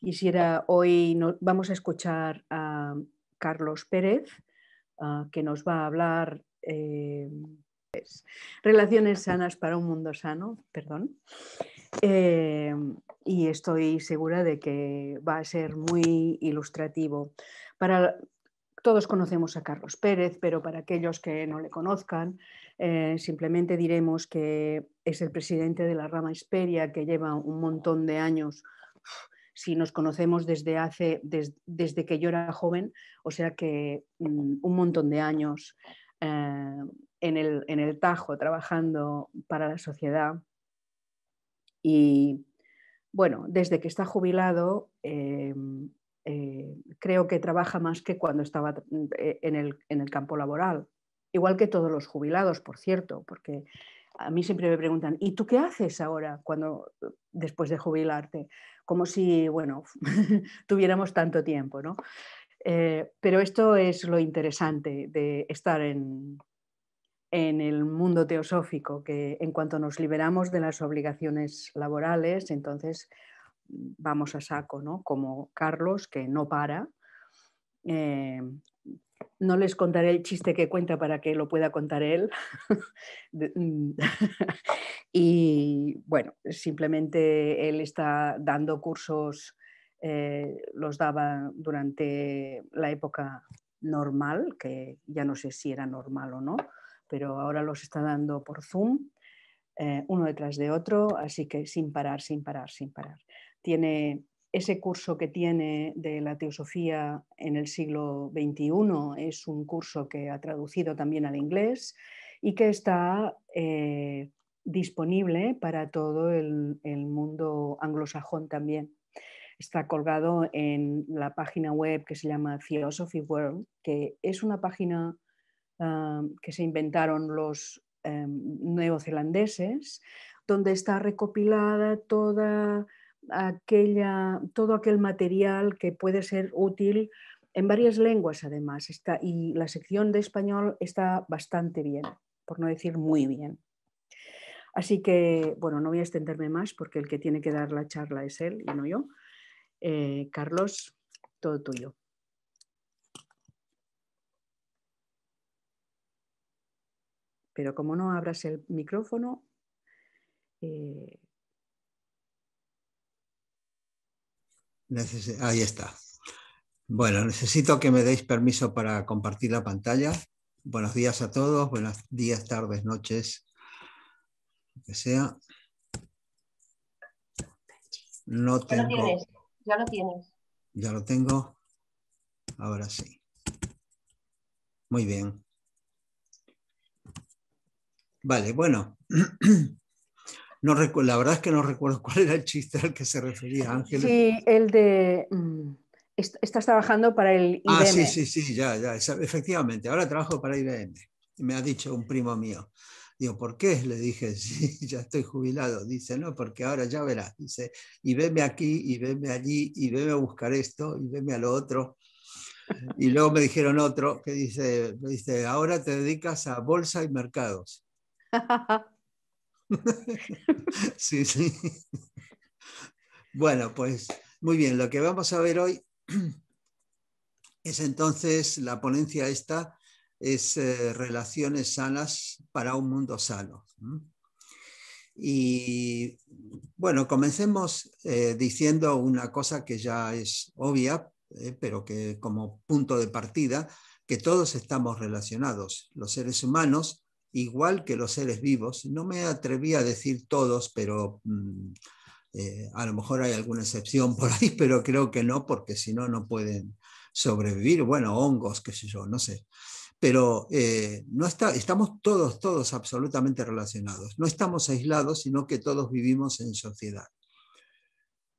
Quisiera hoy, vamos a escuchar a Carlos Pérez, ah, que nos va a hablar eh, Relaciones sanas para un mundo sano, perdón. Eh, y estoy segura de que va a ser muy ilustrativo. Para, todos conocemos a Carlos Pérez, pero para aquellos que no le conozcan, eh, simplemente diremos que es el presidente de la rama Hesperia, que lleva un montón de años si nos conocemos desde hace, desde que yo era joven, o sea que mm, un montón de años eh, en, el, Tajo trabajando para la sociedad. Y bueno, desde que está jubilado, eh, eh, creo que trabaja más que cuando estaba mm, en el, en el campo laboral. Igual que todos los jubilados, por cierto, porque a mí siempre me preguntan, ¿y tú qué haces ahora cuando después de jubilarte? como si, bueno, tuviéramos tanto tiempo, ¿no? Eh, pero esto es lo interesante de estar en, en el mundo teosófico, que en cuanto nos liberamos de las obligaciones laborales, entonces vamos a saco, ¿no? Como Carlos, que no para, eh, no les contaré el chiste que cuenta para que lo pueda contar él. Mm, y bueno, simplemente él está dando cursos, eh, los daba durante la época normal, que ya no sé si era normal o no, pero ahora los está dando por Zoom, eh, uno detrás de otro, así que sin parar, sin parar, sin parar. Tiene ese curso que tiene de la teosofía en el siglo XXI es un curso que ha traducido también al inglés y que está eh, disponible para todo el, mundo anglosajón también. Está colgado en la página web que se llama Philosophy World, que es una página ah, que se inventaron los em, neozelandeses, donde está recopilada toda aquella, todo aquel material que puede ser útil en varias lenguas además. Está, y la sección de español está bastante bien, por no decir muy bien. Así que, bueno, no voy a extenderme más porque el que tiene que dar la charla es él y no yo. Eh, Carlos, todo tuyo. Pero como no abras el micrófono, eh, ahí está. Bueno, necesito que me deis permiso para compartir la pantalla. Buenos días a todos, buenos días, tardes, noches, que sea. No tengo... Ya tienes, ya lo tienes. Ya lo tengo. Ahora sí. Muy bien. Vale, bueno. No la verdad es que no recuerdo cuál era el chiste al que se refería Ángel. Sí, el de... Mm, estás trabajando para el IBM. Ah, sí, sí, sí, ya, ya, efectivamente. Ahora trabajo para IBM. Me ha dicho un primo mío. Digo, ¿por qué? Le dije, sí, ya estoy jubilado. Dice, no, porque ahora ya verás. Dice, y veme aquí, y veme allí, y veme a buscar esto, y veme a lo otro. Y luego me dijeron otro que dice, dice, ahora te dedicas a bolsa y mercados. sí, sí. Bueno, pues muy bien, lo que vamos a ver hoy es entonces la ponencia esta es eh, relaciones sanas para un mundo sano. Y bueno, comencemos eh, diciendo una cosa que ya es obvia, eh, pero que como punto de partida, que todos estamos relacionados. Los seres humanos igual que los seres vivos. No me atreví a decir todos, pero mm, eh, a lo mejor hay alguna excepción por ahí, pero creo que no, porque si no, no pueden sobrevivir. Bueno, hongos, qué sé yo, no sé. Pero eh, no estamos todos, todos absolutamente relacionados. No estamos aislados, sino que todos vivimos en sociedad.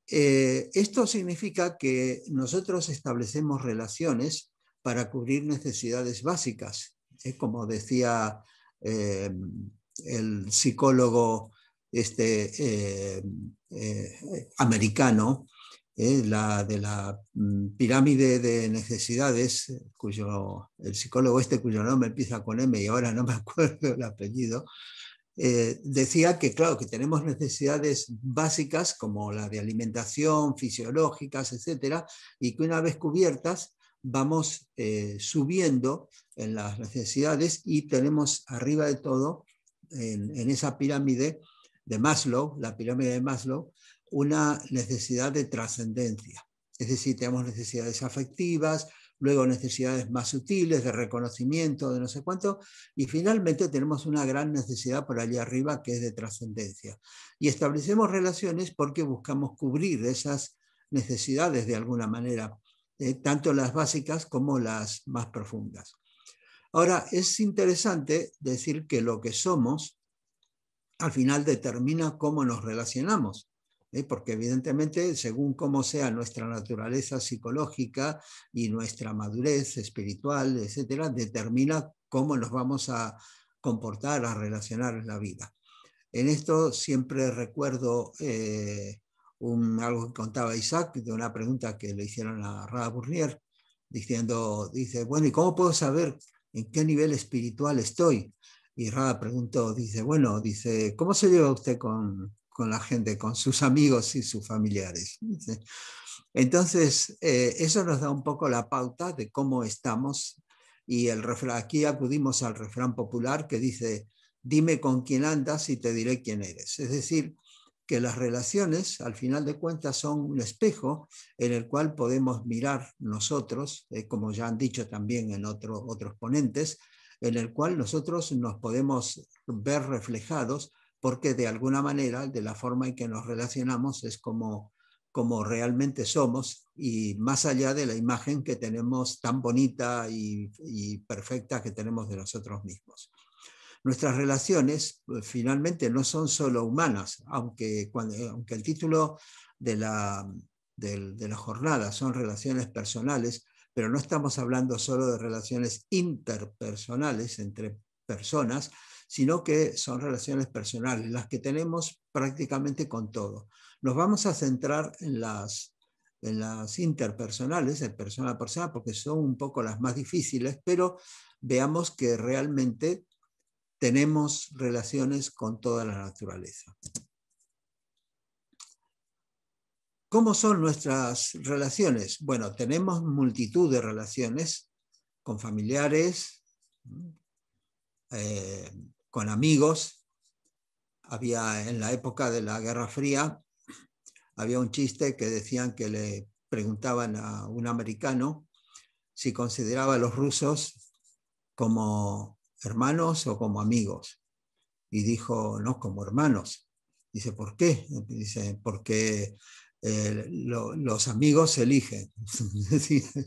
Eh, esto significa que nosotros establecemos relaciones para cubrir necesidades básicas. Como decía eh, el psicólogo este, eh, eh, americano, la de la mm, pirámide de necesidades, cuyo el psicólogo este cuyo nombre empieza con M y ahora no me acuerdo el apellido, decía que, claro, que tenemos necesidades básicas como la de alimentación, fisiológicas, etcétera, y que una vez cubiertas vamos subiendo en las necesidades y tenemos arriba de todo, en, esa pirámide de Maslow, la pirámide de Maslow, una necesidad de trascendencia. Es decir, tenemos necesidades afectivas, luego necesidades más sutiles de reconocimiento, de no sé cuánto, y finalmente tenemos una gran necesidad por allí arriba que es de trascendencia. Y establecemos relaciones porque buscamos cubrir esas necesidades de alguna manera, eh, tanto las básicas como las más profundas. Ahora, es interesante decir que lo que somos al final determina cómo nos relacionamos, ¿eh? porque evidentemente según cómo sea nuestra naturaleza psicológica y nuestra madurez espiritual, etcétera, determina cómo nos vamos a comportar, a relacionar en la vida. En esto siempre recuerdo eh, algo que contaba Isaac de una pregunta que le hicieron a Rada Burnier, diciendo, dice, bueno, ¿y cómo puedo saber ¿En qué nivel espiritual estoy? Y Rada preguntó, dice, bueno, dice, ¿cómo se lleva usted con, con la gente, con sus amigos y sus familiares? entonces, eh, eso nos da un poco la pauta de cómo estamos. Y el refrán, aquí acudimos al refrán popular que dice, dime con quién andas y te diré quién eres. Es decir, que las relaciones, al final de cuentas, son un espejo en el cual podemos mirar nosotros, eh, como ya han dicho también en otros ponentes, en el cual nosotros nos podemos ver reflejados porque de alguna manera, de la forma en que nos relacionamos, es como, como realmente somos y más allá de la imagen que tenemos tan bonita y perfecta que tenemos de nosotros mismos. Nuestras relaciones pues, finalmente no son solo humanas, aunque, aunque el título de la, de, la jornada son relaciones personales, pero no estamos hablando solo de relaciones interpersonales entre personas, sino que son relaciones personales, las que tenemos prácticamente con todo. Nos vamos a centrar en las, en las interpersonales, en persona a persona, porque son un poco las más difíciles, pero veamos que realmente tenemos relaciones con toda la naturaleza. ¿Cómo son nuestras relaciones? Bueno, tenemos multitud de relaciones con familiares, eh, con amigos. Había en la época de la Guerra Fría, había un chiste que decían que le preguntaban a un americano si consideraba a los rusos como hermanos o como amigos? Y dijo, no, como hermanos. Dice, ¿por qué? Dice, porque eh, los amigos se eligen.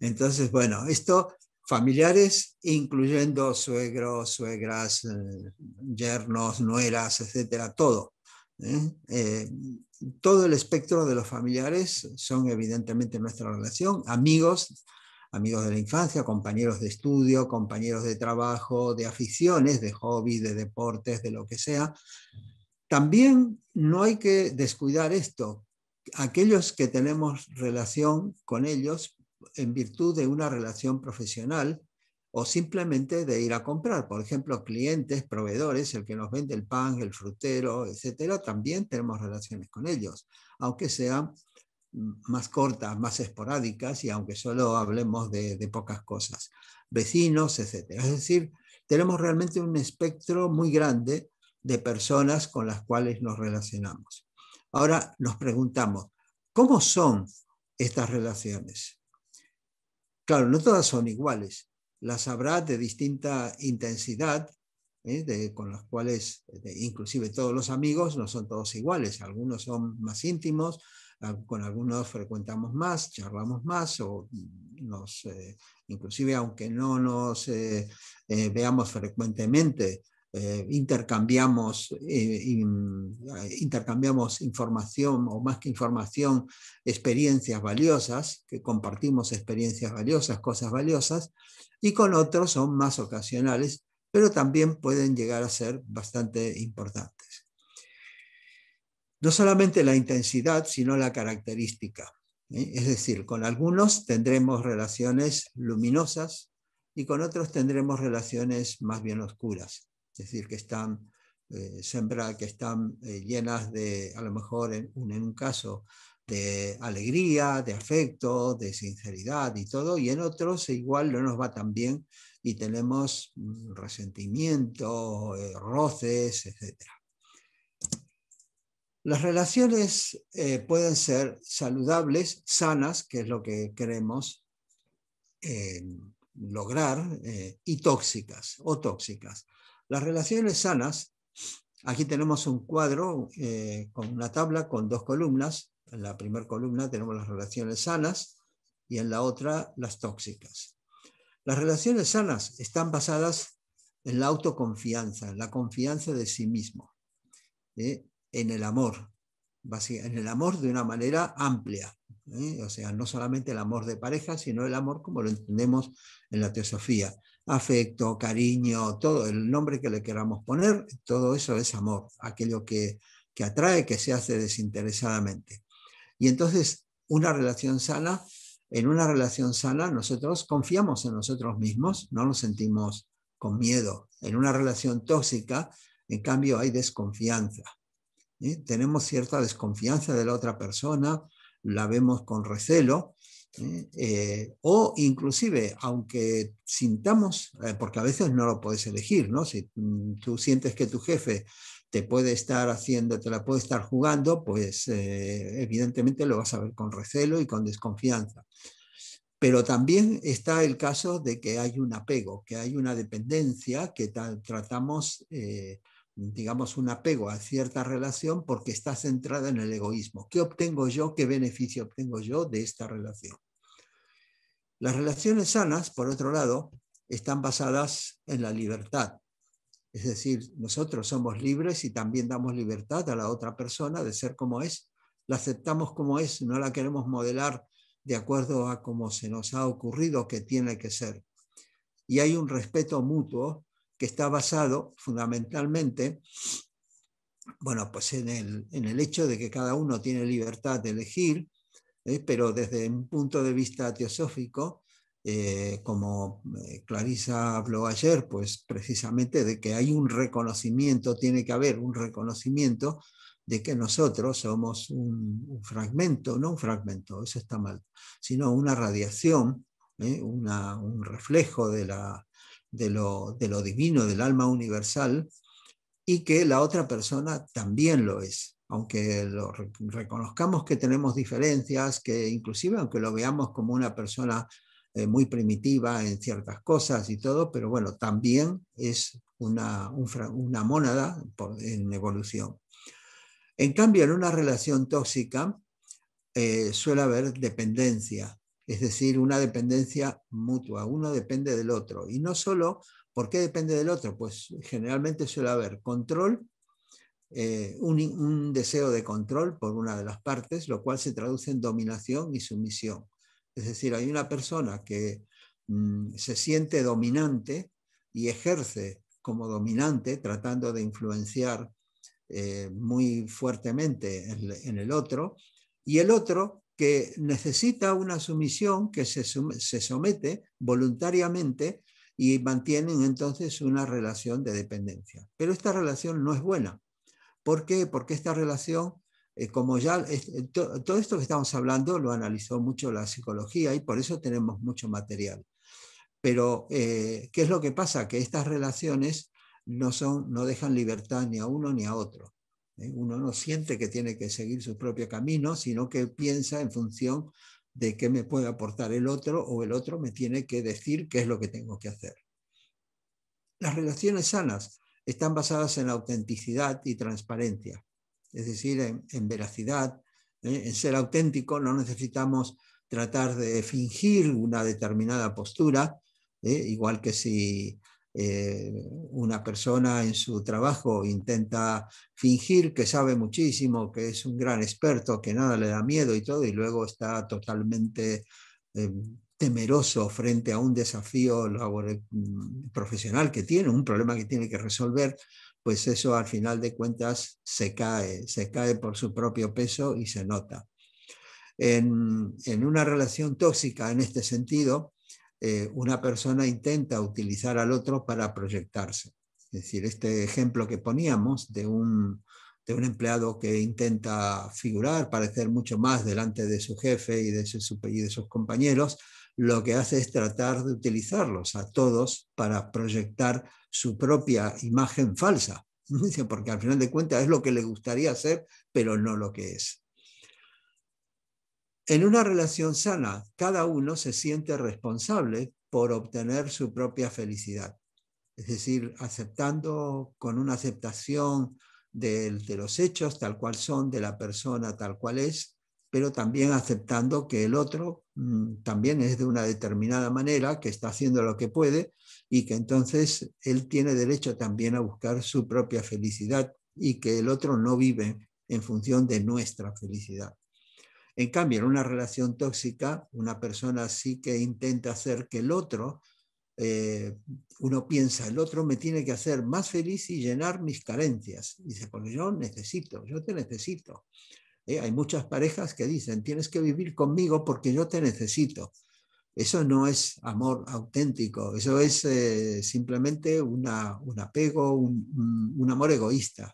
Entonces, bueno, esto familiares, incluyendo suegros, suegras, eh, yernos, nueras, etcétera, todo. ¿eh? todo el espectro de los familiares son evidentemente nuestra relación, amigos amigos de la infancia, compañeros de estudio, compañeros de trabajo, de aficiones, de hobbies, de deportes, de lo que sea. También no hay que descuidar esto. Aquellos que tenemos relación con ellos en virtud de una relación profesional o simplemente de ir a comprar. Por ejemplo, clientes, proveedores, el que nos vende el pan, el frutero, etcétera, también tenemos relaciones con ellos, aunque sean más cortas, más esporádicas y aunque solo hablemos de, pocas cosas, vecinos, etc. Es decir, tenemos realmente un espectro muy grande de personas con las cuales nos relacionamos. Ahora nos preguntamos, ¿cómo son estas relaciones? Claro, no todas son iguales. Las habrá de distinta intensidad, ¿eh? con las cuales inclusive todos los amigos no son todos iguales. Algunos son más íntimos, con algunos frecuentamos más, charlamos más o nos, eh, inclusive aunque no nos eh, eh, veamos frecuentemente, intercambiamos, intercambiamos información o más que información, experiencias valiosas, que compartimos experiencias valiosas, cosas valiosas, y con otros son más ocasionales, pero también pueden llegar a ser bastante importantes. No solamente la intensidad, sino la característica. ¿eh? Es decir, con algunos tendremos relaciones luminosas y con otros tendremos relaciones más bien oscuras. Es decir, que están, eh, que están eh, llenas de, a lo mejor en, en un caso, de alegría, de afecto, de sinceridad y todo, y en otros igual no nos va tan bien y tenemos mm, resentimiento, roces, etc. Las relaciones eh, pueden ser saludables, sanas, que es lo que queremos eh, lograr, eh, y tóxicas o tóxicas. Las relaciones sanas, aquí tenemos un cuadro con una tabla con dos columnas. En la primera columna tenemos las relaciones sanas y en la otra las tóxicas. Las relaciones sanas están basadas en la autoconfianza, en la confianza de sí mismo. ¿Eh? en el amor, en el amor de una manera amplia. ¿eh? O sea, no solamente el amor de pareja, sino el amor como lo entendemos en la teosofía. Afecto, cariño, todo el nombre que le queramos poner, todo eso es amor, aquello que, que atrae, que se hace desinteresadamente. Y entonces, una relación sana, en una relación sana nosotros confiamos en nosotros mismos, no nos sentimos con miedo. En una relación tóxica, en cambio, hay desconfianza. Tenemos cierta desconfianza de la otra persona, la vemos con recelo, eh, o inclusive, aunque sintamos, eh, porque a veces no lo puedes elegir, ¿no? Si mm, tú sientes que tu jefe te puede estar haciendo, te la puede estar jugando, pues eh, evidentemente lo vas a ver con recelo y con desconfianza. Pero también está el caso de que hay un apego, que hay una dependencia que tratamos digamos, un apego a cierta relación porque está centrada en el egoísmo. ¿Qué obtengo yo? ¿Qué beneficio obtengo yo de esta relación? Las relaciones sanas, por otro lado, están basadas en la libertad. Es decir, nosotros somos libres y también damos libertad a la otra persona de ser como es. La aceptamos como es, no la queremos modelar de acuerdo a cómo se nos ha ocurrido que tiene que ser. Y hay un respeto mutuo está basado fundamentalmente bueno, pues en el, hecho de que cada uno tiene libertad de elegir, ¿eh? pero desde un punto de vista teosófico, eh, como eh, Clarisa habló ayer, pues precisamente de que hay un reconocimiento, tiene que haber un reconocimiento de que nosotros somos un, fragmento, no un fragmento, eso está mal, sino una radiación, un reflejo de la, de lo, divino, del alma universal, y que la otra persona también lo es. Aunque reconozcamos que tenemos diferencias, que inclusive aunque lo veamos como una persona eh, muy primitiva en ciertas cosas y todo, pero bueno, también es una, mónada en evolución. En cambio, en una relación tóxica eh, suele haber dependencia, es decir, una dependencia mutua, uno depende del otro. Y no solo, ¿por qué depende del otro? Pues generalmente suele haber control, eh, un, deseo de control por una de las partes, lo cual se traduce en dominación y sumisión. Es decir, hay una persona que mm, se siente dominante y ejerce como dominante, tratando de influenciar eh, muy fuertemente en el otro, y el otro que necesita una sumisión que se, somete voluntariamente y mantienen entonces una relación de dependencia. Pero esta relación no es buena. ¿Por qué? Porque esta relación, eh, como ya eh, todo esto que estamos hablando lo analizó mucho la psicología y por eso tenemos mucho material. Pero, eh, ¿qué es lo que pasa? Que estas relaciones no, son, no dejan libertad ni a uno ni a otro. ¿eh? Uno no siente que tiene que seguir su propio camino, sino que piensa en función de qué me puede aportar el otro o el otro me tiene que decir qué es lo que tengo que hacer. Las relaciones sanas están basadas en la autenticidad y transparencia, es decir, en, veracidad, ¿eh? en ser auténtico. No necesitamos tratar de fingir una determinada postura, ¿eh? igual que si eh, una persona en su trabajo intenta fingir que sabe muchísimo, que es un gran experto, que nada le da miedo y todo, y luego está totalmente eh, temeroso frente a un desafío mm, profesional que tiene, un problema que tiene que resolver, pues eso al final de cuentas se cae, se cae por su propio peso y se nota. en una relación tóxica en este sentido, eh, una persona intenta utilizar al otro para proyectarse. Es decir, este ejemplo que poníamos de un, empleado que intenta figurar, parecer mucho más delante de su jefe y de, sus compañeros, lo que hace es tratar de utilizarlos a todos para proyectar su propia imagen falsa, porque al final de cuentas es lo que le gustaría hacer, pero no lo que es. En una relación sana, cada uno se siente responsable por obtener su propia felicidad, es decir, aceptando con una aceptación de, los hechos tal cual son, de la persona tal cual es, pero también aceptando que el otro mm, también es de una determinada manera, que está haciendo lo que puede y que entonces él tiene derecho también a buscar su propia felicidad y que el otro no vive en función de nuestra felicidad. En cambio, en una relación tóxica, una persona sí que intenta hacer que el otro, eh, uno piensa, el otro me tiene que hacer más feliz y llenar mis carencias. Dice, porque yo necesito, yo te necesito. Eh, hay muchas parejas que dicen, tienes que vivir conmigo porque yo te necesito. Eso no es amor auténtico, eso es eh, simplemente un apego, un, amor egoísta.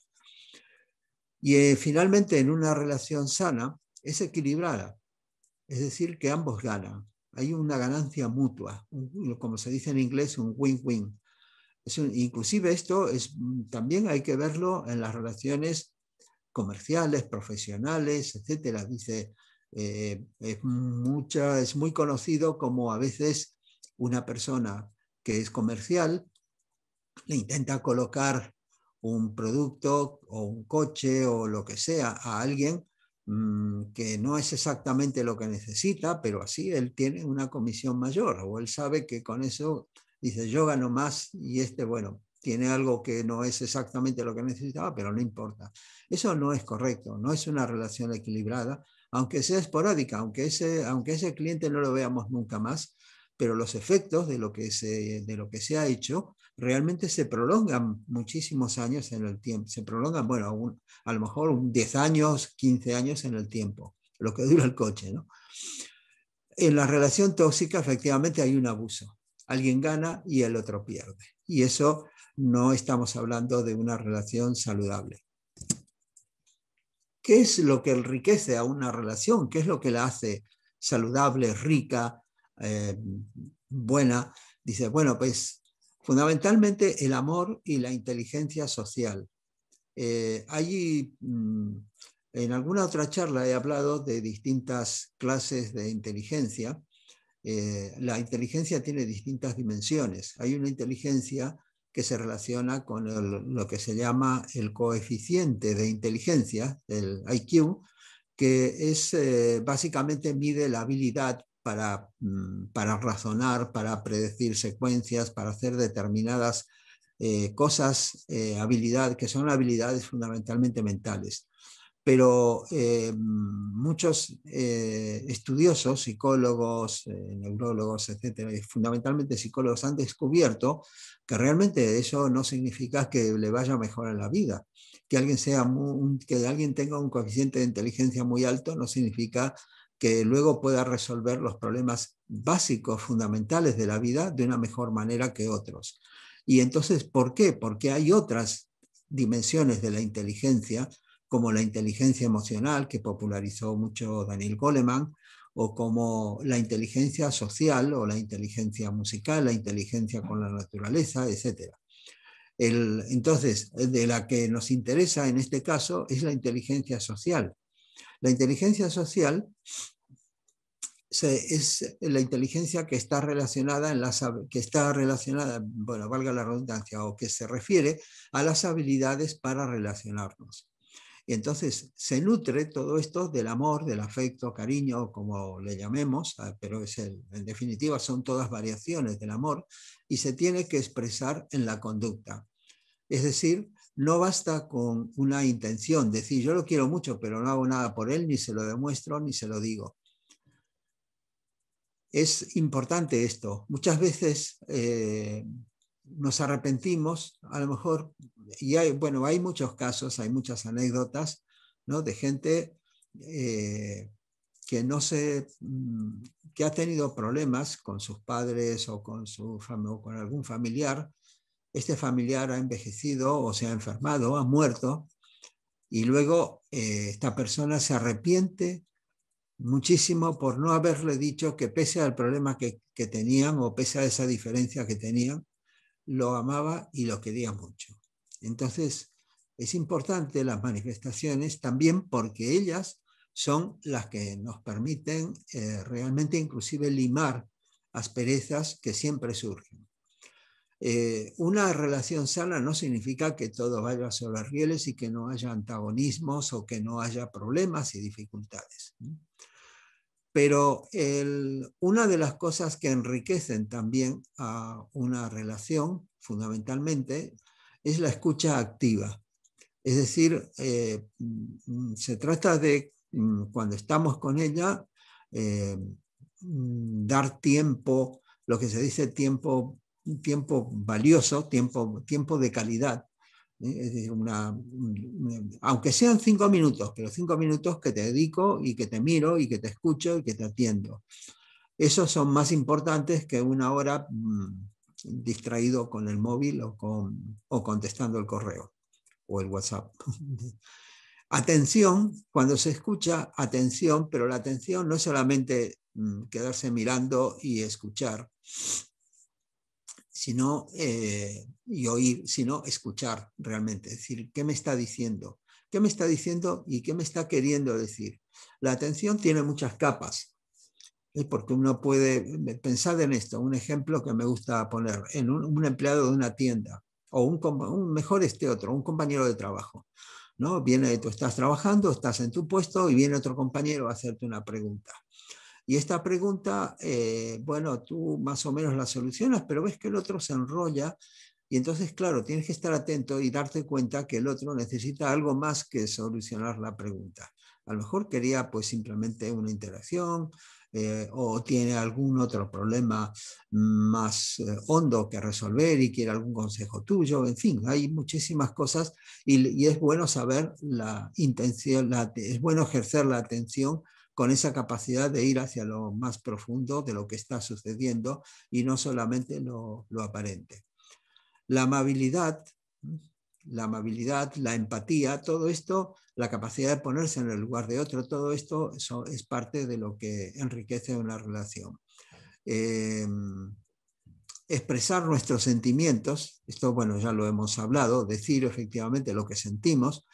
Y finalmente, en una relación sana, es equilibrada, es decir, que ambos ganan. Hay una ganancia mutua, como se dice en inglés, un win-win. Es inclusive esto es, también hay que verlo en las relaciones comerciales, profesionales, etc. Dice, eh, es, mucha, es muy conocido como a veces una persona que es comercial le intenta colocar un producto o un coche o lo que sea a alguien Mm, que no es exactamente lo que necesita, pero así él tiene una comisión mayor o él sabe que con eso dice yo gano más y este, bueno, tiene algo que no es exactamente lo que necesitaba, pero no importa. Eso no es correcto, no es una relación equilibrada, aunque sea esporádica, aunque ese, aunque ese cliente no lo veamos nunca más, pero los efectos de lo que se, de lo que se ha hecho realmente se prolongan muchísimos años en el tiempo, se prolongan, bueno, a lo mejor 10 años, 15 años en el tiempo, lo que dura el coche, ¿no? En la relación tóxica efectivamente hay un abuso, alguien gana y el otro pierde, y eso no estamos hablando de una relación saludable. ¿Qué es lo que enriquece a una relación? ¿Qué es lo que la hace saludable, rica, eh, buena, dice, bueno, pues fundamentalmente el amor y la inteligencia social. Eh, allí, mm, en alguna otra charla he hablado de distintas clases de inteligencia. Eh, la inteligencia tiene distintas dimensiones. Hay una inteligencia que se relaciona con lo que se llama el coeficiente de inteligencia, el IQ, que es básicamente mide la habilidad Mm, para, razonar, para predecir secuencias, para hacer determinadas eh, cosas, eh, habilidad, que son habilidades fundamentalmente mentales. Pero eh, muchos estudiosos, psicólogos, neurólogos, etcétera, fundamentalmente psicólogos, han descubierto que realmente eso no significa que le vaya mejor en la vida. Que alguien, sea que alguien tenga un coeficiente de inteligencia muy alto no significa que luego pueda resolver los problemas básicos, fundamentales de la vida de una mejor manera que otros. Y entonces, ¿por qué? Porque hay otras dimensiones de la inteligencia, como la inteligencia emocional, que popularizó mucho Daniel Goleman, o como la inteligencia social o la inteligencia musical, la inteligencia con la naturaleza, etc. entonces, de la que nos interesa en este caso es la inteligencia social, la inteligencia social es la inteligencia que está relacionada en las que está relacionada, bueno, valga la redundancia, o que se refiere a las habilidades para relacionarnos. Y entonces se nutre todo esto del amor, del afecto, cariño, como le llamemos, ah, pero es en definitiva son todas variaciones del amor, y se tiene que expresar en la conducta. Es decir, no basta con una intención, decir yo lo quiero mucho, pero no hago nada por él, ni se lo demuestro, ni se lo digo. Es importante esto. Muchas veces eh, nos arrepentimos, a lo mejor, y hay, bueno, hay muchos casos, hay muchas anécdotas de gente eh, que no mm, que ha tenido problemas con sus padres o con, su, o con algún familiar este familiar ha envejecido o se ha enfermado, ha muerto, y luego eh, esta persona se arrepiente muchísimo por no haberle dicho que pese al problema que, tenían o pese a esa diferencia que tenían, lo amaba y lo quería mucho. Entonces, es importante las manifestaciones también porque ellas son las que nos permiten eh, realmente inclusive limar asperezas que siempre surgen. Eh, una relación sana no significa que todo vaya sobre las rieles y que no haya antagonismos o que no haya problemas y dificultades. Pero una de las cosas que enriquecen también a una relación, fundamentalmente, es la escucha activa. Es decir, eh, mm, se trata de, mm, cuando estamos con ella, eh, mm, dar tiempo, lo que se dice tiempo un tiempo valioso, tiempo, tiempo de calidad. ¿eh? aunque sean cinco minutos, pero cinco minutos que te dedico y que te miro y que te escucho y que te atiendo. Esos son más importantes que una hora mm, distraído con el móvil o, con, contestando el correo o el WhatsApp. atención, cuando se escucha, atención, pero la atención no es solamente mm, quedarse mirando y escuchar, sino, eh, oír, sino escuchar realmente, es decir, ¿qué me está diciendo? ¿Qué me está diciendo y qué me está queriendo decir? La atención tiene muchas capas, ¿eh? porque uno puede pensar en esto, un ejemplo que me gusta poner, en un, empleado de una tienda, o un, mejor este otro, un compañero de trabajo. ¿no? Viene, tú estás trabajando, estás en tu puesto y viene otro compañero a hacerte una pregunta. Y esta pregunta, eh, bueno, tú más o menos la solucionas, pero ves que el otro se enrolla y entonces, claro, tienes que estar atento y darte cuenta que el otro necesita algo más que solucionar la pregunta. A lo mejor quería pues simplemente una interacción eh, o tiene algún otro problema más eh, hondo que resolver y quiere algún consejo tuyo. En fin, hay muchísimas cosas y, es bueno saber la intención, es bueno ejercer la atención con esa capacidad de ir hacia lo más profundo de lo que está sucediendo y no solamente lo, aparente. La amabilidad, la amabilidad, la empatía, todo esto, la capacidad de ponerse en el lugar de otro, todo esto es parte de lo que enriquece una relación. Eh, expresar nuestros sentimientos, esto bueno, ya lo hemos hablado, decir efectivamente lo que sentimos,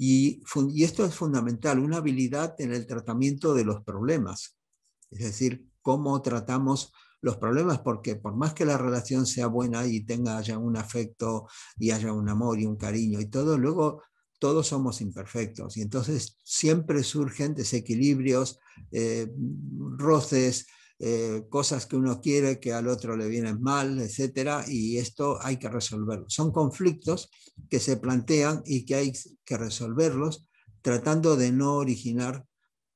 y, esto es fundamental, una habilidad en el tratamiento de los problemas, es decir, cómo tratamos los problemas, porque por más que la relación sea buena y tenga haya un afecto y haya un amor y un cariño y todo, luego todos somos imperfectos y entonces siempre surgen desequilibrios, eh, roces, eh, cosas que uno quiere que al otro le vienen mal, etcétera, y esto hay que resolverlo. Son conflictos que se plantean y que hay que resolverlos tratando de no originar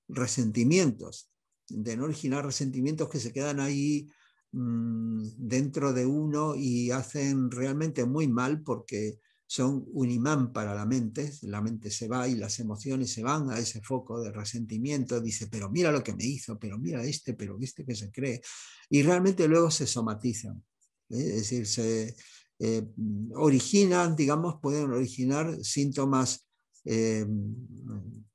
resentimientos, de no originar resentimientos que se quedan ahí mm, dentro de uno y hacen realmente muy mal porque son un imán para la mente, la mente se va y las emociones se van a ese foco de resentimiento, dice, pero mira lo que me hizo, pero mira este, pero este que se cree, y realmente luego se somatizan, ¿eh? es decir, se eh, originan, digamos, pueden originar síntomas eh,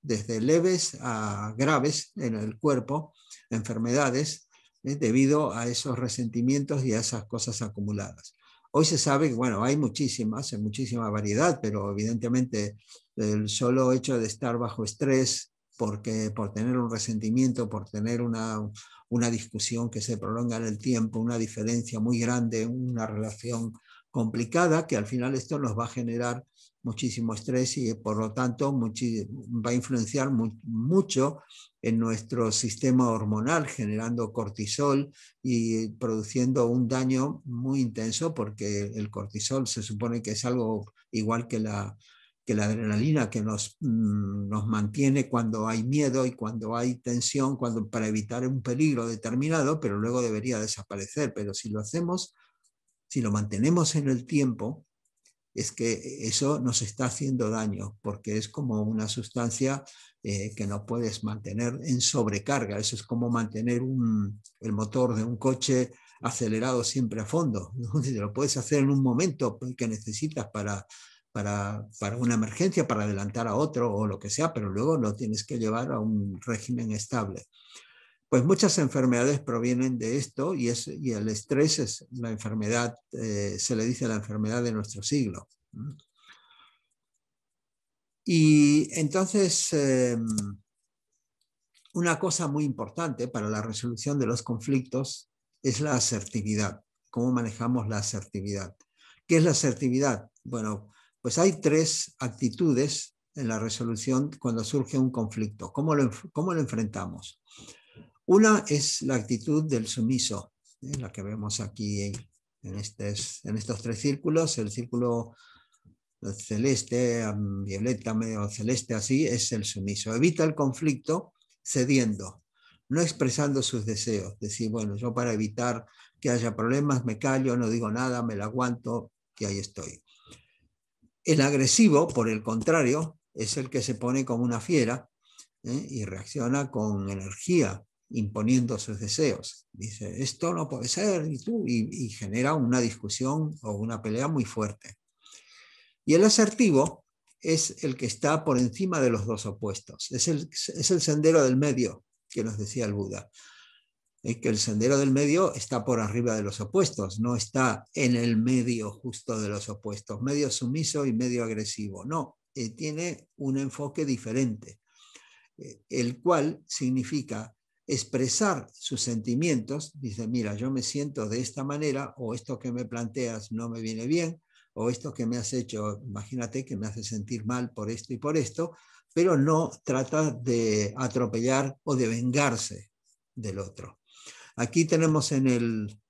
desde leves a graves en el cuerpo, enfermedades, debido a esos resentimientos y a esas cosas acumuladas. Hoy se sabe que, bueno, hay muchísimas, hay muchísima variedad, pero evidentemente el solo hecho de estar bajo estrés porque por tener un resentimiento, por tener una, discusión que se prolonga en el tiempo, una diferencia muy grande, una relación complicada, que al final esto nos va a generar muchísimo estrés y por lo tanto va a influenciar mucho en nuestro sistema hormonal, generando cortisol y produciendo un daño muy intenso, porque el cortisol se supone que es algo igual que la, que la adrenalina que nos, mm, nos mantiene cuando hay miedo y cuando hay tensión, cuando, para evitar un peligro determinado, pero luego debería desaparecer. Pero si lo hacemos, si lo mantenemos en el tiempo, es que eso nos está haciendo daño, porque es como una sustancia eh, que no puedes mantener en sobrecarga. Eso es como mantener el motor de un coche acelerado siempre a fondo. lo puedes hacer en un momento que necesitas para, para, para, una emergencia, para adelantar a otro o lo que sea, pero luego lo tienes que llevar a un régimen estable. Pues muchas enfermedades provienen de esto y, es, y el estrés es la enfermedad, eh, se le dice la enfermedad de nuestro siglo. Y entonces, em, una cosa muy importante para la resolución de los conflictos es la asertividad, cómo manejamos la asertividad. ¿Qué es la asertividad? Bueno, pues hay tres actitudes en la resolución cuando surge un conflicto. ¿Cómo lo, cómo lo enfrentamos? Una es la actitud del sumiso, ¿eh? la que vemos aquí en, estos tres círculos. El círculo celeste, violeta, medio celeste, así, es el sumiso. Evita el conflicto cediendo, no expresando sus deseos. Decir, bueno, yo para evitar que haya problemas me callo, no digo nada, me la aguanto y ahí estoy. El agresivo, por el contrario, es el que se pone como una fiera ¿eh? y reacciona con energía, imponiendo sus deseos. Dice, esto no puede ser, y tú, y, genera una discusión o una pelea muy fuerte. Y el asertivo es el que está por encima de los dos opuestos, es el, sendero del medio que nos decía el Buda. Es que el sendero del medio está por arriba de los opuestos, no está en el medio justo de los opuestos, medio sumiso y medio agresivo. No, eh, tiene un enfoque diferente, eh, el cual significa expresar sus sentimientos, dice, mira, yo me siento de esta manera, o esto que me planteas no me viene bien, o esto que me has hecho, imagínate que me hace sentir mal por esto y por esto, pero no trata de atropellar o de vengarse del otro. Aquí tenemos en el,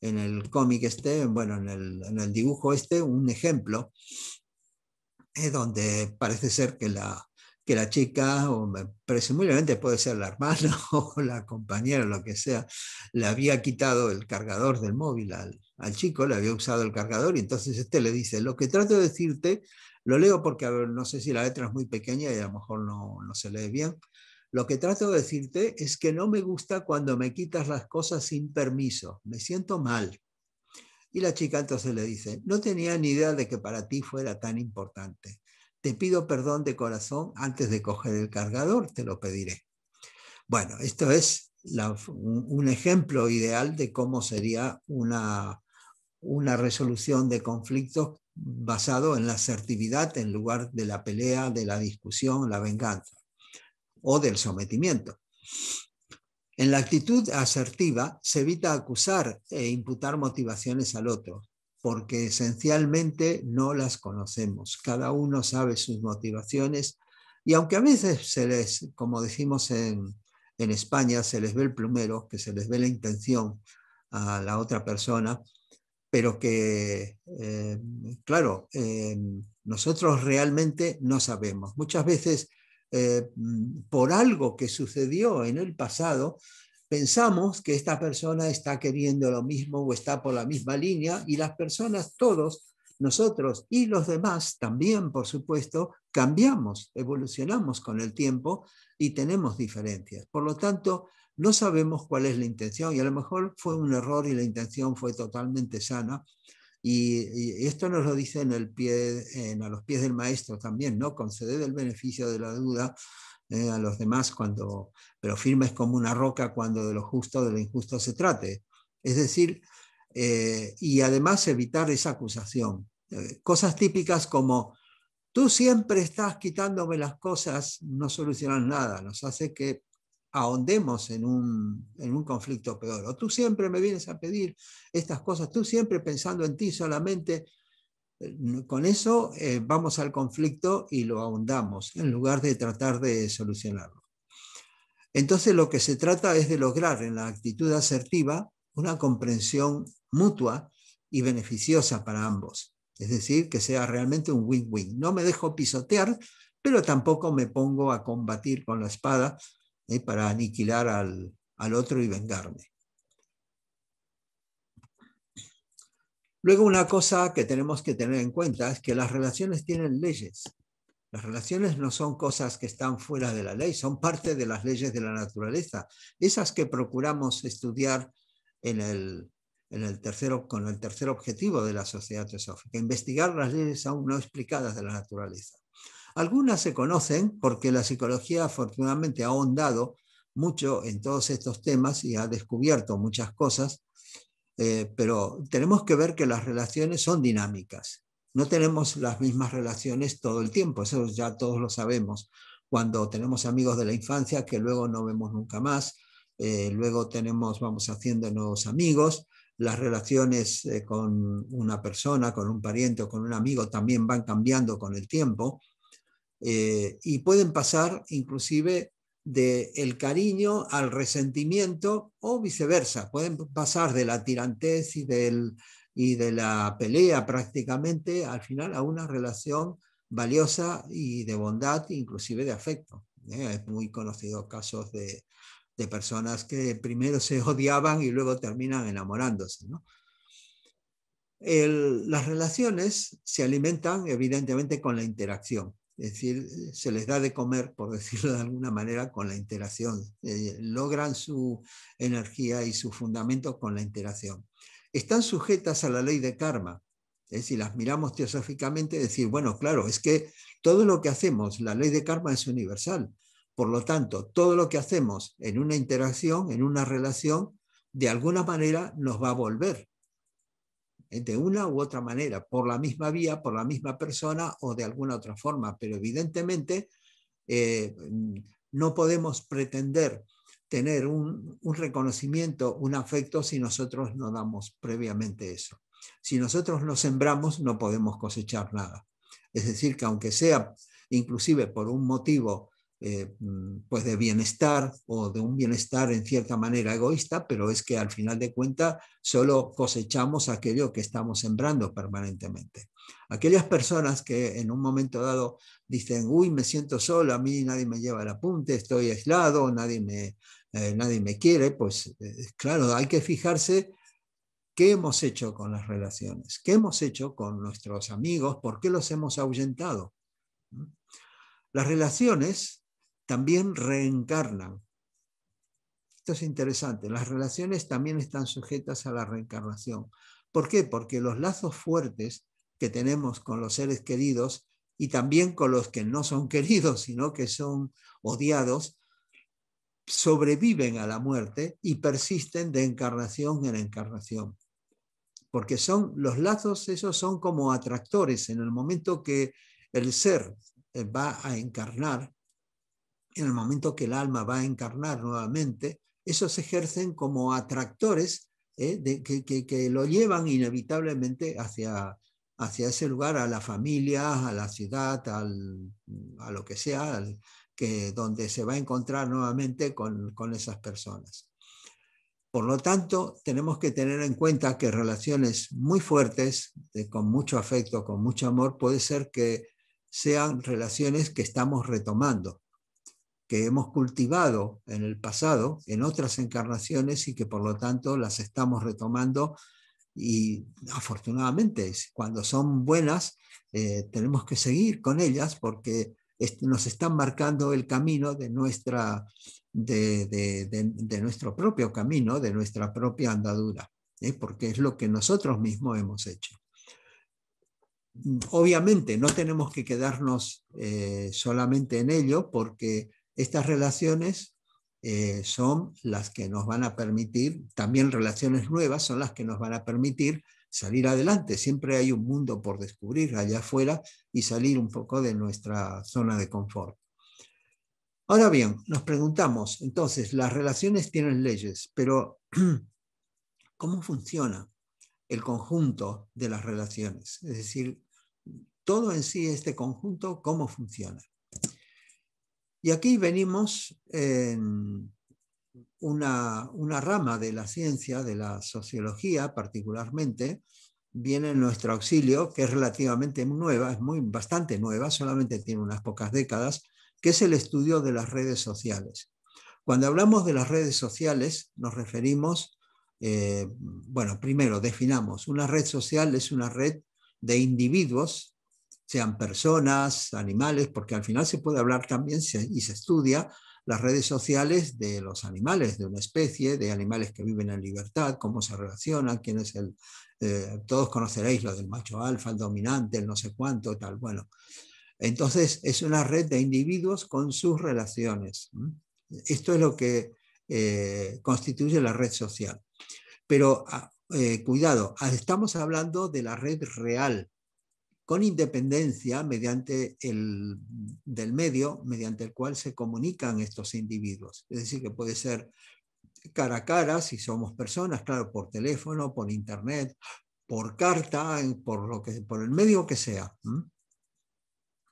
en el cómic este, bueno, en el, en el dibujo este, un ejemplo, eh, donde parece ser que la, que la chica, o presumiblemente puede ser la hermana o la compañera, lo que sea, le había quitado el cargador del móvil al, chico, le había usado el cargador y entonces este le dice, lo que trato de decirte, lo leo porque no sé si la letra es muy pequeña y a lo mejor no, no se lee bien, lo que trato de decirte es que no me gusta cuando me quitas las cosas sin permiso, me siento mal. Y la chica entonces le dice, no tenía ni idea de que para ti fuera tan importante. Te pido perdón de corazón antes de coger el cargador, te lo pediré. Bueno, esto es un ejemplo ideal de cómo sería una, una resolución de conflictos basado en la asertividad en lugar de la pelea, de la discusión, la venganza o del sometimiento. En la actitud asertiva se evita acusar e imputar motivaciones al otro porque esencialmente no las conocemos. Cada uno sabe sus motivaciones y aunque a veces se les, como decimos en, en España, se les ve el plumero, que se les ve la intención a la otra persona, pero que, eh, claro, eh, nosotros realmente no sabemos. Muchas veces, eh, por algo que sucedió en el pasado, pensamos que esta persona está queriendo lo mismo o está por la misma línea y las personas, todos, nosotros y los demás también, por supuesto, cambiamos, evolucionamos con el tiempo y tenemos diferencias. Por lo tanto, no sabemos cuál es la intención y a lo mejor fue un error y la intención fue totalmente sana. Y, esto nos lo dice a los pies del maestro también, ¿no? Conceder el beneficio de la duda eh, a los demás cuando, pero firmes como una roca cuando de lo justo, o de lo injusto se trate. Es decir, eh, y además evitar esa acusación. Eh, cosas típicas como, tú siempre estás quitándome las cosas, no solucionan nada, nos hace que ahondemos en un, en un conflicto peor. O tú siempre me vienes a pedir estas cosas, tú siempre pensando en ti solamente, eh, con eso eh, vamos al conflicto y lo ahondamos, en lugar de tratar de solucionarlo. Entonces lo que se trata es de lograr en la actitud asertiva una comprensión mutua y beneficiosa para ambos. Es decir, que sea realmente un win-win. No me dejo pisotear, pero tampoco me pongo a combatir con la espada eh, para aniquilar al otro y vengarme. Luego una cosa que tenemos que tener en cuenta es que las relaciones tienen leyes. Las relaciones no son cosas que están fuera de la ley, son parte de las leyes de la naturaleza, esas que procuramos estudiar en el, tercero, con el tercer objetivo de la sociedad teosófica, investigar las leyes aún no explicadas de la naturaleza. Algunas se conocen porque la psicología afortunadamente ha ahondado mucho en todos estos temas y ha descubierto muchas cosas eh, pero tenemos que ver que las relaciones son dinámicas. No tenemos las mismas relaciones todo el tiempo, eso ya todos lo sabemos. Cuando tenemos amigos de la infancia que luego no vemos nunca más, eh, luego tenemos, vamos haciendo nuevos amigos, las relaciones eh, con una persona, con un pariente o con un amigo también van cambiando con el tiempo y pueden pasar inclusive del cariño al resentimiento o viceversa. Pueden pasar de la tirantez y, y de la pelea prácticamente al final a una relación valiosa y de bondad, inclusive de afecto. ¿eh? Es muy conocido casos de, de, personas que primero se odiaban y luego terminan enamorándose. las relaciones se alimentan evidentemente con la interacción es decir, se les da de comer, por decirlo de alguna manera, con la interacción. Eh, logran su energía y su fundamento con la interacción. Están sujetas a la ley de karma. Si las miramos teosóficamente, decir, bueno, claro, es que todo lo que hacemos, la ley de karma es universal. Por lo tanto, todo lo que hacemos en una interacción, en una relación, de alguna manera nos va a volver. Eh, de una u otra manera, por la misma vía, por la misma persona o de alguna otra forma. Pero evidentemente eh, mm, no podemos pretender tener un, un, reconocimiento, un afecto, si nosotros no damos previamente eso. Si nosotros no sembramos, no podemos cosechar nada. Es decir, que aunque sea inclusive por un motivo eh, mm, pues de bienestar o de un bienestar en cierta manera egoísta, pero es que al final de cuentas solo cosechamos aquello que estamos sembrando permanentemente. Aquellas personas que en un momento dado dicen, uy, me siento solo, a mí nadie me lleva el apunte, estoy aislado, nadie me, eh, nadie me quiere, pues eh, claro, hay que fijarse ¿Qué hemos hecho con las relaciones? ¿Qué hemos hecho con nuestros amigos? ¿Por qué los hemos ahuyentado? Las relaciones también reencarnan. Esto es interesante, las relaciones también están sujetas a la reencarnación. ¿Por qué? Porque los lazos fuertes que tenemos con los seres queridos y también con los que no son queridos, sino que son odiados, sobreviven a la muerte y persisten de encarnación en encarnación. Porque son los lazos, esos son como atractores. En el momento que el ser va a encarnar, en el momento que el alma va a encarnar nuevamente, esos ejercen como atractores ¿eh? que, lo llevan inevitablemente hacia, hacia ese lugar, a la familia, a la ciudad, a lo que sea, donde se va a encontrar nuevamente con, esas personas. Por lo tanto, tenemos que tener en cuenta que relaciones muy fuertes, con mucho afecto, con mucho amor, puede ser que sean relaciones que estamos retomando que hemos cultivado en el pasado, en otras encarnaciones y que por lo tanto las estamos retomando y afortunadamente cuando son buenas eh, tenemos que seguir con ellas porque nos están marcando el camino de, nuestra, de, nuestro propio camino, de nuestra propia andadura, ¿eh? porque es lo que nosotros mismos hemos hecho. Obviamente no tenemos que quedarnos eh, solamente en ello porque estas relaciones eh, son las que nos van a permitir, también relaciones nuevas son las que nos van a permitir salir adelante. Siempre hay un mundo por descubrir allá afuera y salir un poco de nuestra zona de confort. Ahora bien, nos preguntamos, entonces, las relaciones tienen leyes, pero ¿cómo funciona el conjunto de las relaciones? Es decir, todo en sí, este conjunto, ¿cómo funciona? Y aquí venimos en una, rama de la ciencia, de la sociología particularmente, viene nuestro auxilio, que es relativamente nueva, es muy, bastante nueva, solamente tiene unas pocas décadas, que es el estudio de las redes sociales. Cuando hablamos de las redes sociales, nos referimos, eh, bueno, primero definamos, una red social es una red de individuos sean personas, animales, porque al final se puede hablar también y se estudia las redes sociales de los animales, de una especie, de animales que viven en libertad, cómo se relacionan, quién es el... Eh, todos conoceréis lo del macho alfa, el dominante, el no sé cuánto, tal. Bueno, entonces es una red de individuos con sus relaciones. Esto es lo que eh, constituye la red social. Pero ah, eh, cuidado, ah, estamos hablando de la red real, con independencia mediante el, del medio mediante el cual se comunican estos individuos. Es decir, que puede ser cara a cara, si somos personas, claro, por teléfono, por internet, por carta, por, lo que, por el medio que sea.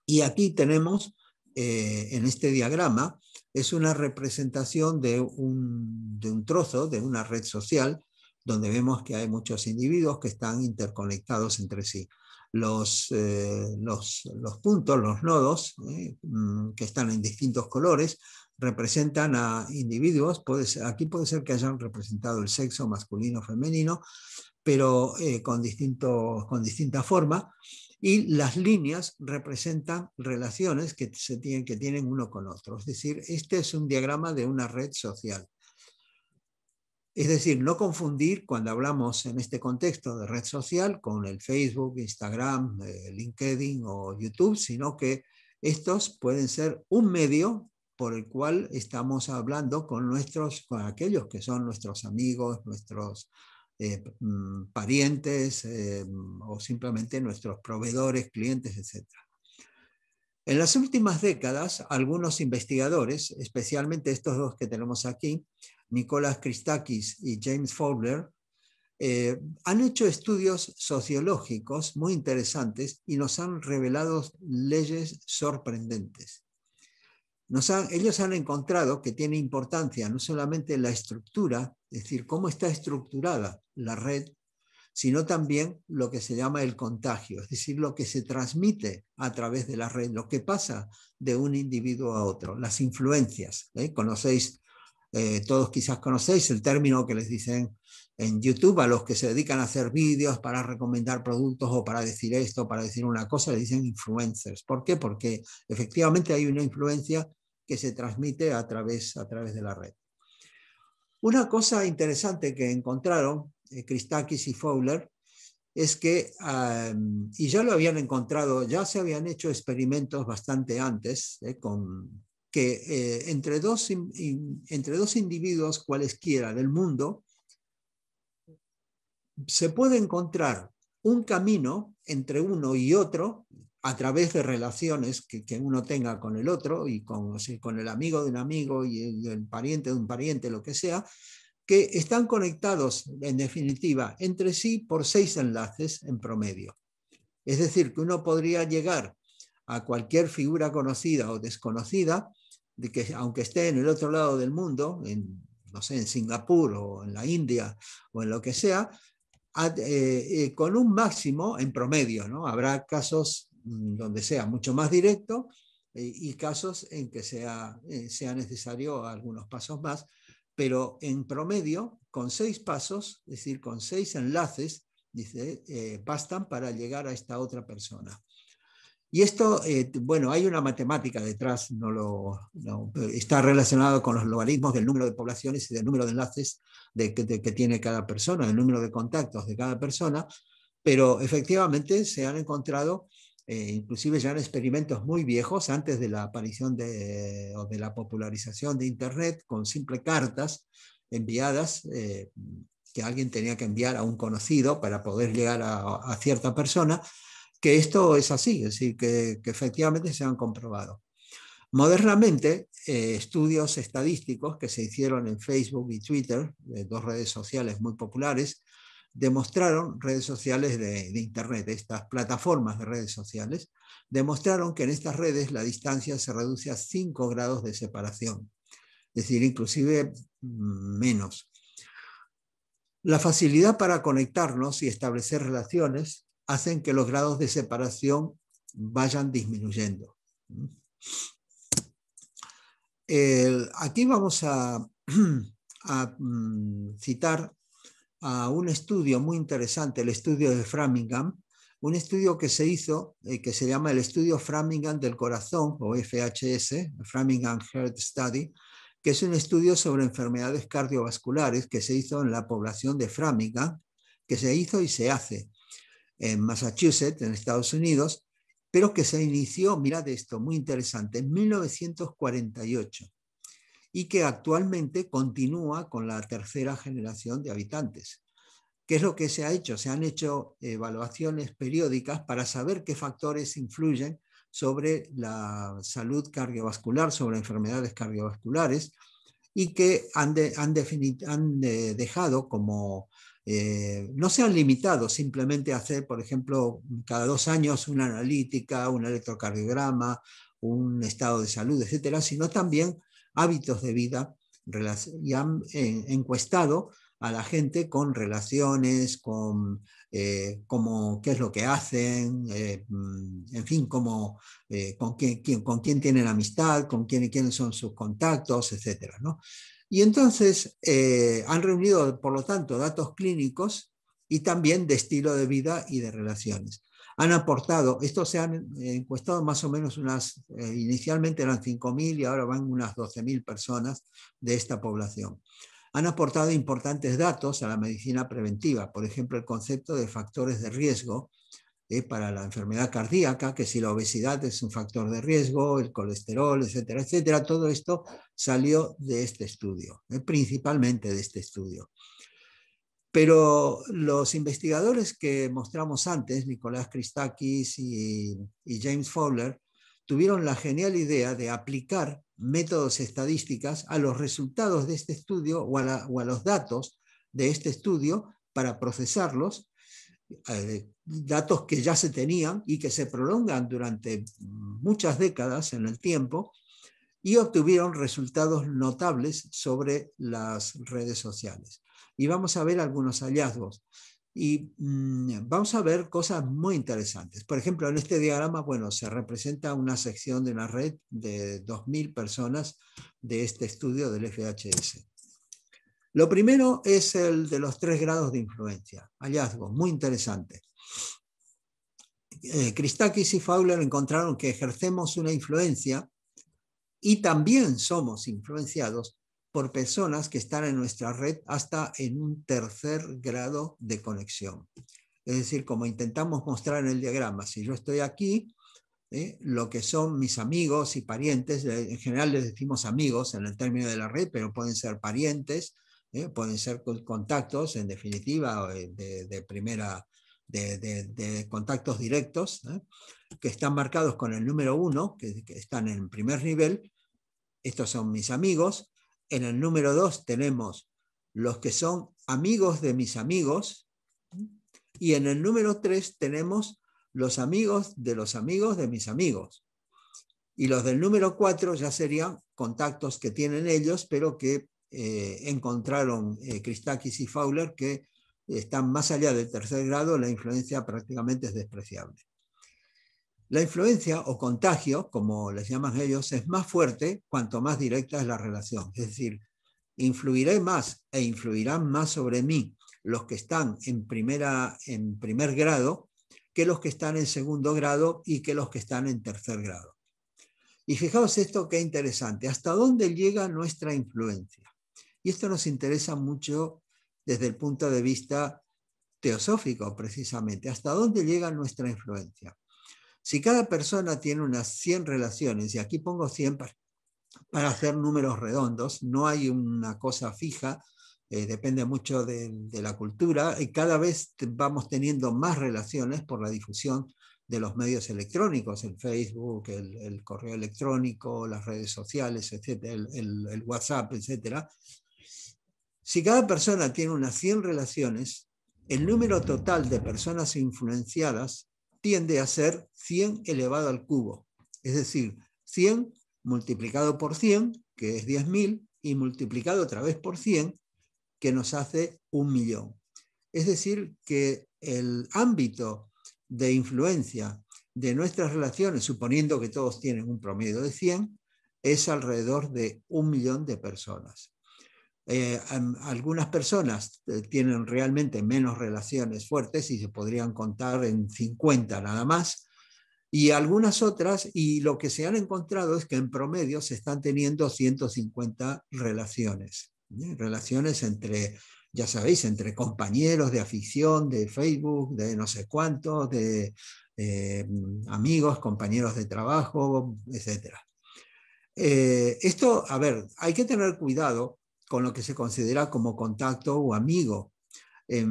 Y aquí tenemos, eh, en este diagrama, es una representación de un trozo, de una red social, donde vemos que hay muchos individuos que están interconectados entre sí. Eh, los, los, puntos, los nodos, eh, mm, que están en distintos colores, representan a individuos. Puede ser, aquí puede ser que hayan representado el sexo masculino o femenino, pero eh, con, con distinta forma. Y las líneas representan relaciones que, se tienen, que tienen uno con otro. Es decir, este es un diagrama de una red social. Es decir, no confundir cuando hablamos en este contexto de red social con el Facebook, Instagram, eh, LinkedIn o YouTube, sino que estos pueden ser un medio por el cual estamos hablando con nuestros, con aquellos que son nuestros amigos, nuestros eh, mm, parientes eh, mm, o simplemente nuestros proveedores, clientes, etc. En las últimas décadas, algunos investigadores, especialmente estos dos que tenemos aquí, Nicolás Christakis y James Fowler, eh, han hecho estudios sociológicos muy interesantes y nos han revelado leyes sorprendentes. ellos han encontrado que tiene importancia no solamente la estructura, es decir, cómo está estructurada la red, sino también lo que se llama el contagio, es decir, lo que se transmite a través de la red, lo que pasa de un individuo a otro, las influencias. ¿eh? Conocéis eh, todos quizás conocéis el término que les dicen en YouTube a los que se dedican a hacer vídeos para recomendar productos o para decir esto, para decir una cosa, le dicen influencers. ¿Por qué? Porque efectivamente hay una influencia que se transmite a través, a través de la red. Una cosa interesante que encontraron eh, Christakis y Fowler es que, y ya lo habían encontrado, ya se habían hecho experimentos bastante antes eh, con, que eh, entre, dos individuos cualesquiera del mundo se puede encontrar un camino entre uno y otro a través de relaciones que, uno tenga con el otro y con, el amigo de un amigo y el pariente de un pariente, lo que sea, que están conectados, en definitiva, entre sí por seis enlaces en promedio. Es decir, que uno podría llegar a cualquier figura conocida o desconocida de que aunque esté en el otro lado del mundo, en, no sé, en Singapur o en la India o en lo que sea, eh, eh, con un máximo en promedio, ¿no? Habrá casos mm, donde sea mucho más directo eh, y casos en que sea, sea necesario algunos pasos más, pero en promedio, con seis pasos, es decir, con seis enlaces, bastan para llegar a esta otra persona. Y esto, eh, bueno, hay una matemática detrás, no lo, está relacionado con los logaritmos del número de poblaciones y del número de enlaces que tiene cada persona, el número de contactos de cada persona, pero efectivamente se han encontrado, eh, inclusive ya en experimentos muy viejos, antes de la aparición de, o de la popularización de Internet, con simple cartas enviadas eh, que alguien tenía que enviar a un conocido para poder llegar a cierta persona, que esto es así, es decir, que, efectivamente se han comprobado. Modernamente, eh, estudios estadísticos que se hicieron en Facebook y Twitter, dos redes sociales muy populares, demostraron, redes sociales de, de, Internet, estas plataformas de redes sociales, demostraron que en estas redes la distancia se reduce a 5 grados de separación, es decir, inclusive menos. La facilidad para conectarnos y establecer relaciones hacen que los grados de separación vayan disminuyendo. aquí vamos a, mm, citar a un estudio muy interesante, el estudio de Framingham, un estudio que se hizo, eh, que se llama el estudio Framingham del corazón, o FHS, Framingham Heart Study, que es un estudio sobre enfermedades cardiovasculares que se hizo en la población de Framingham, que se hizo y se hace en Massachusetts, en Estados Unidos, pero que se inició, mirad esto, muy interesante, en 1948 y que actualmente continúa con la tercera generación de habitantes. ¿Qué es lo que se ha hecho? Se han hecho evaluaciones periódicas para saber qué factores influyen sobre la salud cardiovascular, sobre enfermedades cardiovasculares, y que han, han, eh, dejado como eh, no se han limitado simplemente a hacer, por ejemplo, cada dos años una analítica, un electrocardiograma, un estado de salud, etcétera, sino también hábitos de vida y han eh, encuestado a la gente con relaciones, con eh, qué es lo que hacen, mm, en fin, con, quién, tienen amistad, con quién, quiénes son sus contactos, etcétera, ¿no? Y entonces eh, han reunido, por lo tanto, datos clínicos y también de estilo de vida y de relaciones. Han aportado, estos se han encuestado más o menos unas, eh, inicialmente eran 5.000 y ahora van unas 12.000 personas de esta población. Han aportado importantes datos a la medicina preventiva, por ejemplo, el concepto de factores de riesgo eh, para la enfermedad cardíaca, que si la obesidad es un factor de riesgo, el colesterol, etcétera, etcétera, todo esto salió de este estudio, eh, principalmente de este estudio. Pero los investigadores que mostramos antes, Nicolás Christakis y, James Fowler, tuvieron la genial idea de aplicar métodos estadísticas a los resultados de este estudio o a, los datos de este estudio para procesarlos eh, datos que ya se tenían y que se prolongan durante muchas décadas en el tiempo y obtuvieron resultados notables sobre las redes sociales. Y vamos a ver algunos hallazgos. Y mm, vamos a ver cosas muy interesantes. Por ejemplo, en este diagrama, bueno, se representa una sección de una red de 2.000 personas de este estudio del FHS. Lo primero es el de los tres grados de influencia. Hallazgo, muy interesante. Eh, Cristakis y Fowler encontraron que ejercemos una influencia y también somos influenciados por personas que están en nuestra red hasta en un tercer grado de conexión. Es decir, como intentamos mostrar en el diagrama, si yo estoy aquí, eh, lo que son mis amigos y parientes, en general les decimos amigos en el término de la red, pero pueden ser parientes, eh, pueden ser contactos, en definitiva, de, de primera de, contactos directos, que están marcados con el número uno, que, están en primer nivel, estos son mis amigos. En el número dos tenemos los que son amigos de mis amigos. Y en el número tres tenemos los amigos de los amigos de mis amigos. Y los del número cuatro ya serían contactos que tienen ellos, pero que eh, encontraron eh, Christakis y Fowler que están más allá del tercer grado, la influencia prácticamente es despreciable. La influencia o contagio, como les llaman ellos, es más fuerte cuanto más directa es la relación. Es decir, influiré más e influirán más sobre mí los que están en, primera, en primer grado que los que están en segundo grado y que los que están en tercer grado. Y fijaos esto que interesante, hasta dónde llega nuestra influencia. Y esto nos interesa mucho desde el punto de vista teosófico, precisamente. ¿Hasta dónde llega nuestra influencia? Si cada persona tiene unas 100 relaciones, y aquí pongo 100 para, hacer números redondos, no hay una cosa fija, eh, depende mucho de, la cultura, y cada vez vamos teniendo más relaciones por la difusión de los medios electrónicos, el Facebook, el, correo electrónico, las redes sociales, etcétera, el, el WhatsApp, etcétera. Si cada persona tiene unas 100 relaciones, el número total de personas influenciadas tiende a ser 100 elevado al cubo, es decir, 100 multiplicado por 100, que es 10.000, y multiplicado otra vez por 100, que nos hace un millón. Es decir, que el ámbito de influencia de nuestras relaciones, suponiendo que todos tienen un promedio de 100, es alrededor de un millón de personas. Eh, algunas personas eh, tienen realmente menos relaciones fuertes y se podrían contar en 50 nada más, y algunas otras, y lo que se han encontrado es que en promedio se están teniendo 150 relaciones, relaciones entre, ya sabéis, entre compañeros de afición, de Facebook, de no sé cuántos, de eh, amigos, compañeros de trabajo, etc. esto, a ver, hay que tener cuidado con lo que se considera como contacto o amigo. Eh,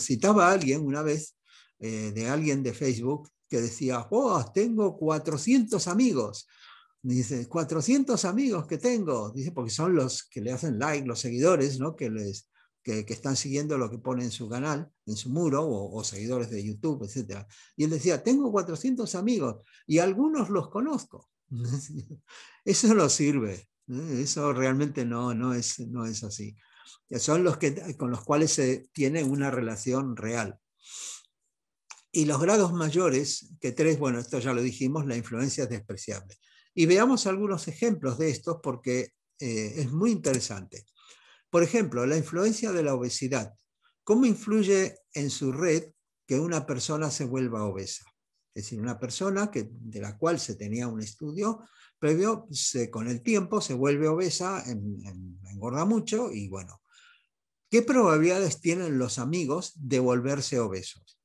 citaba a alguien una vez, eh, de alguien de Facebook, que decía, oh, tengo 400 amigos. Dice, 400 amigos que tengo. Dice, porque son los que le hacen like, los seguidores, Que, les, están siguiendo lo que pone en su canal, en su muro, o, o seguidores de YouTube, etc. Y él decía, tengo 400 amigos y algunos los conozco. Eso no sirve. ¿eh? Eso realmente no, no, es, no es así. Son los que, con los cuales se tiene una relación real. Y los grados mayores, que tres, bueno, esto ya lo dijimos, la influencia es despreciable. Y veamos algunos ejemplos de estos porque eh, es muy interesante. Por ejemplo, la influencia de la obesidad. ¿Cómo influye en su red que una persona se vuelva obesa? Es decir, una persona que, de la cual se tenía un estudio previo, con el tiempo se vuelve obesa, engorda mucho y bueno, ¿qué probabilidades tienen los amigos de volverse obesos?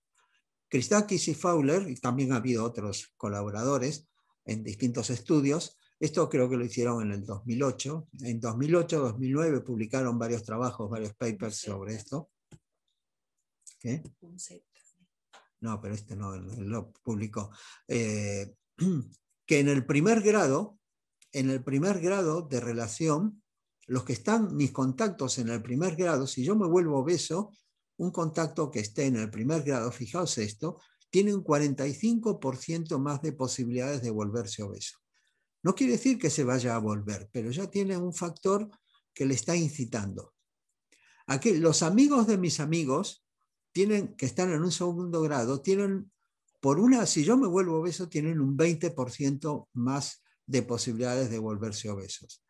Christakis y Fowler, y también ha habido otros colaboradores en distintos estudios, esto creo que lo hicieron en el 2008. En 2008-2009 publicaron varios trabajos, varios papers sobre esto no, pero este no lo publicó, eh, que en el primer grado, en el primer grado de relación, los que están mis contactos en el primer grado, si yo me vuelvo obeso, un contacto que esté en el primer grado, fijaos esto, tiene un 45% más de posibilidades de volverse obeso. No quiere decir que se vaya a volver, pero ya tiene un factor que le está incitando. Aquí, los amigos de mis amigos que están en un segundo grado, tienen, por una, si yo me vuelvo obeso, tienen un 20% más de posibilidades de volverse obesos.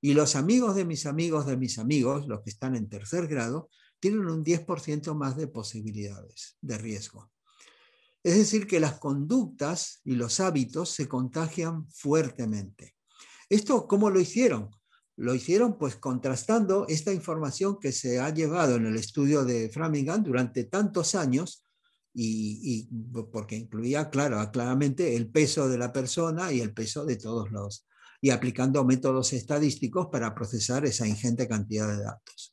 Y los amigos de mis amigos de mis amigos, los que están en tercer grado, tienen un 10% más de posibilidades de riesgo. Es decir, que las conductas y los hábitos se contagian fuertemente. ¿Esto cómo lo hicieron? Lo hicieron pues contrastando esta información que se ha llevado en el estudio de Framingham durante tantos años y, porque incluía, claro, claramente el peso de la persona y el peso de todos los, y aplicando métodos estadísticos para procesar esa ingente cantidad de datos.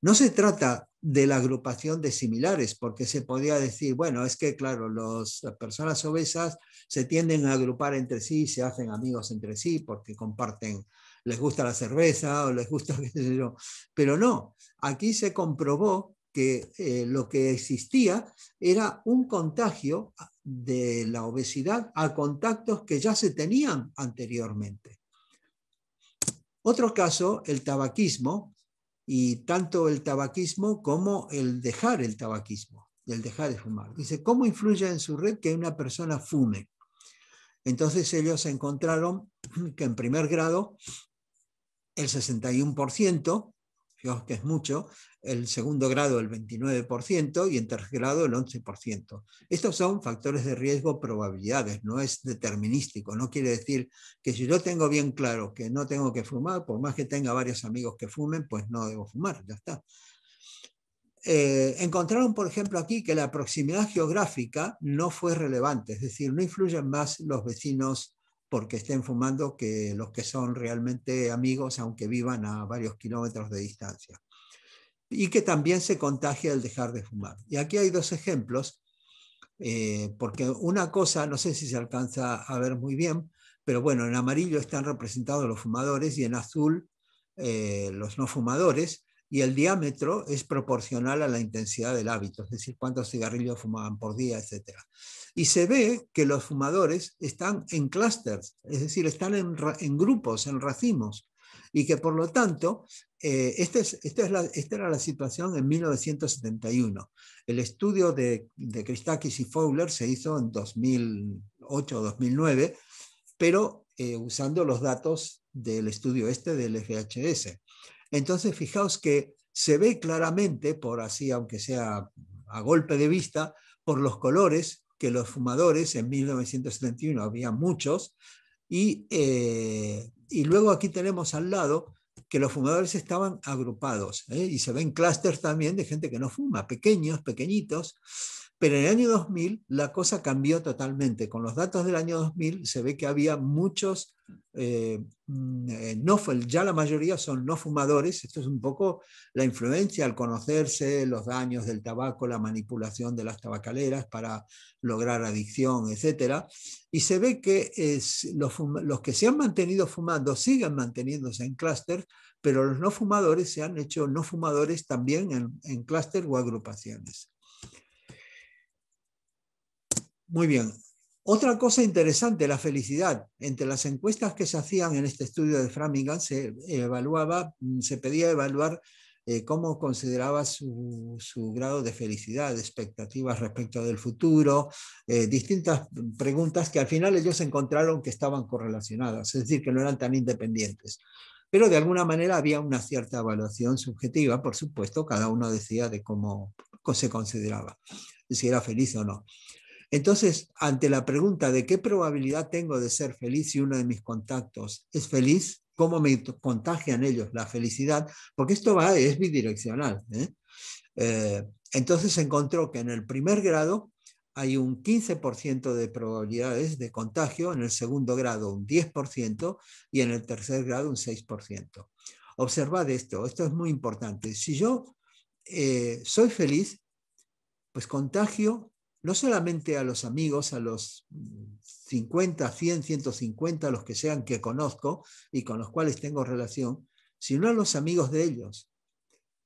No se trata de la agrupación de similares, porque se podía decir, bueno, es que claro, las personas obesas se tienden a agrupar entre sí, se hacen amigos entre sí porque comparten les gusta la cerveza o les gusta Pero no, aquí se comprobó que eh, lo que existía era un contagio de la obesidad a contactos que ya se tenían anteriormente. Otro caso, el tabaquismo, y tanto el tabaquismo como el dejar el tabaquismo, el dejar de fumar. Dice, ¿cómo influye en su red que una persona fume? Entonces ellos encontraron que en primer grado el 61%, que es mucho, el segundo grado el 29% y en tercer grado el 11%. Estos son factores de riesgo probabilidades, no es determinístico, no quiere decir que si yo tengo bien claro que no tengo que fumar, por más que tenga varios amigos que fumen, pues no debo fumar, ya está. Eh, encontraron, por ejemplo, aquí que la proximidad geográfica no fue relevante, es decir, no influyen más los vecinos porque estén fumando que los que son realmente amigos, aunque vivan a varios kilómetros de distancia. Y que también se contagia el dejar de fumar. Y aquí hay dos ejemplos, eh, porque una cosa, no sé si se alcanza a ver muy bien, pero bueno, en amarillo están representados los fumadores y en azul eh, los no fumadores, y el diámetro es proporcional a la intensidad del hábito, es decir, cuántos cigarrillos fumaban por día, etc. Y se ve que los fumadores están en clusters, es decir, están en, grupos, en racimos, y que por lo tanto, eh, este es, esta era la situación en 1971. El estudio de, de Christakis y Fowler se hizo en 2008 o 2009, pero eh, usando los datos del estudio este del FHS. Entonces, fijaos que se ve claramente, por así, aunque sea a golpe de vista, por los colores que los fumadores en 1971 había muchos, y, eh, y luego aquí tenemos al lado que los fumadores estaban agrupados, ¿eh? y se ven clústeres también de gente que no fuma, pequeños, pequeñitos, pero en el año 2000 la cosa cambió totalmente. Con los datos del año 2000 se ve que había muchos, eh, mm, eh, ya la mayoría son no fumadores. Esto es un poco la influencia al conocerse los daños del tabaco, la manipulación de las tabacaleras para lograr adicción, etc. Y se ve que los, que se han mantenido fumando siguen manteniéndose en clúster, pero los no fumadores se han hecho no fumadores también en, en o agrupaciones. Muy bien. Otra cosa interesante, la felicidad. Entre las encuestas que se hacían en este estudio de Framingham, se evaluaba, mm, se pedía evaluar eh, cómo consideraba su, grado de felicidad, expectativas respecto del futuro, eh, distintas preguntas que al final ellos encontraron que estaban correlacionadas, es decir, que no eran tan independientes. Pero de alguna manera había una cierta evaluación subjetiva, por supuesto, cada uno decía de cómo se consideraba, si era feliz o no. Entonces, ante la pregunta de qué probabilidad tengo de ser feliz si uno de mis contactos es feliz, cómo me contagian ellos la felicidad, porque esto va, es bidireccional. ¿eh? Eh, entonces se encontró que en el primer grado hay un 15% de probabilidades de contagio, en el segundo grado un 10% y en el tercer grado un 6%. Observad esto, esto es muy importante. Si yo eh, soy feliz, pues contagio no solamente a los amigos, a los 50, 100, 150, los que sean que conozco y con los cuales tengo relación, sino a los amigos de ellos.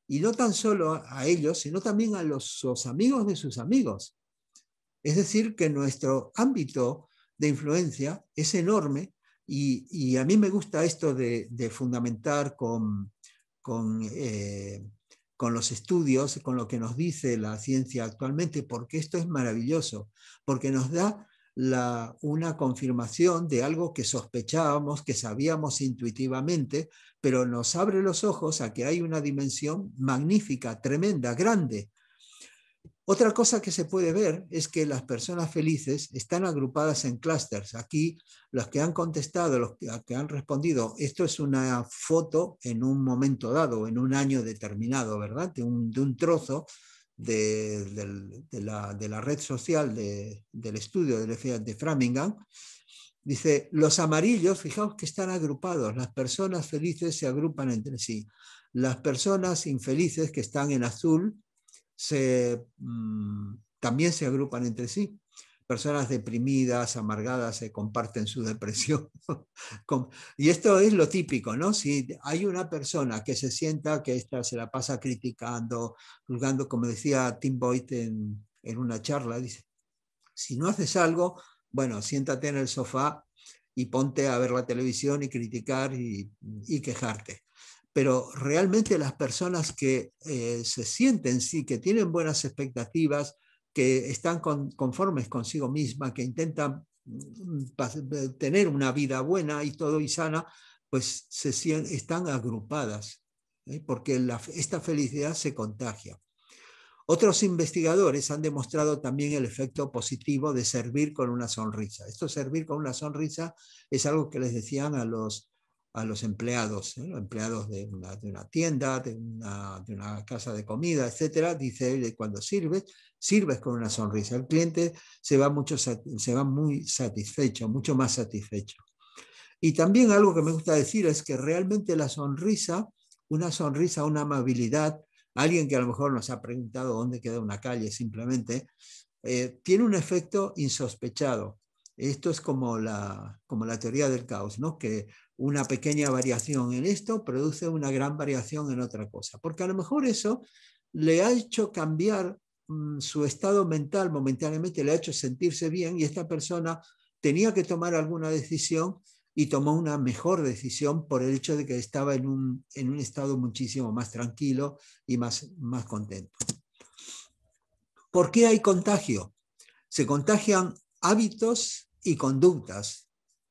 Y no tan solo a ellos, sino también a los, amigos de sus amigos. Es decir, que nuestro ámbito de influencia es enorme y, a mí me gusta esto de, fundamentar con, eh, con los estudios, con lo que nos dice la ciencia actualmente, porque esto es maravilloso, porque nos da una confirmación de algo que sospechábamos, que sabíamos intuitivamente, pero nos abre los ojos a que hay una dimensión magnífica, tremenda, grande, otra cosa que se puede ver es que las personas felices están agrupadas en clústeres. Aquí los que han contestado, los que han respondido, esto es una foto en un momento dado, en un año determinado, ¿verdad? De un, trozo de, la, de, la, red social del estudio de Framingham. Dice, los amarillos, fijaos que están agrupados, las personas felices se agrupan entre sí. Las personas infelices que están en azul se, mm, también se agrupan entre sí. Personas deprimidas, amargadas, se comparten su depresión. y esto es lo típico, ¿no? Si hay una persona que se sienta que esta se la pasa criticando, juzgando, como decía Tim Boyd en, una charla, dice, si no haces algo, bueno, siéntate en el sofá y ponte a ver la televisión y criticar y quejarte pero realmente las personas que eh, se sienten, sí, que tienen buenas expectativas, que están conformes consigo misma, que intentan mm, tener una vida buena y todo y sana, pues se están agrupadas, ¿eh? porque esta felicidad se contagia. Otros investigadores han demostrado también el efecto positivo de servir con una sonrisa. Esto servir con una sonrisa es algo que les decían a los a los empleados, ¿eh? empleados de una, tienda, de una, casa de comida, etcétera, dice él, eh, cuando sirves, sirves con una sonrisa. El cliente se va, mucho, se va muy satisfecho, mucho más satisfecho. Y también algo que me gusta decir es que realmente la sonrisa, una sonrisa, una amabilidad, alguien que a lo mejor nos ha preguntado dónde queda una calle simplemente, eh, tiene un efecto insospechado. Esto es como la, como la teoría del caos, ¿no? que una pequeña variación en esto produce una gran variación en otra cosa, porque a lo mejor eso le ha hecho cambiar mm, su estado mental momentáneamente, le ha hecho sentirse bien y esta persona tenía que tomar alguna decisión y tomó una mejor decisión por el hecho de que estaba en un, estado muchísimo más tranquilo y más, más contento. ¿Por qué hay contagio? Se contagian hábitos y conductas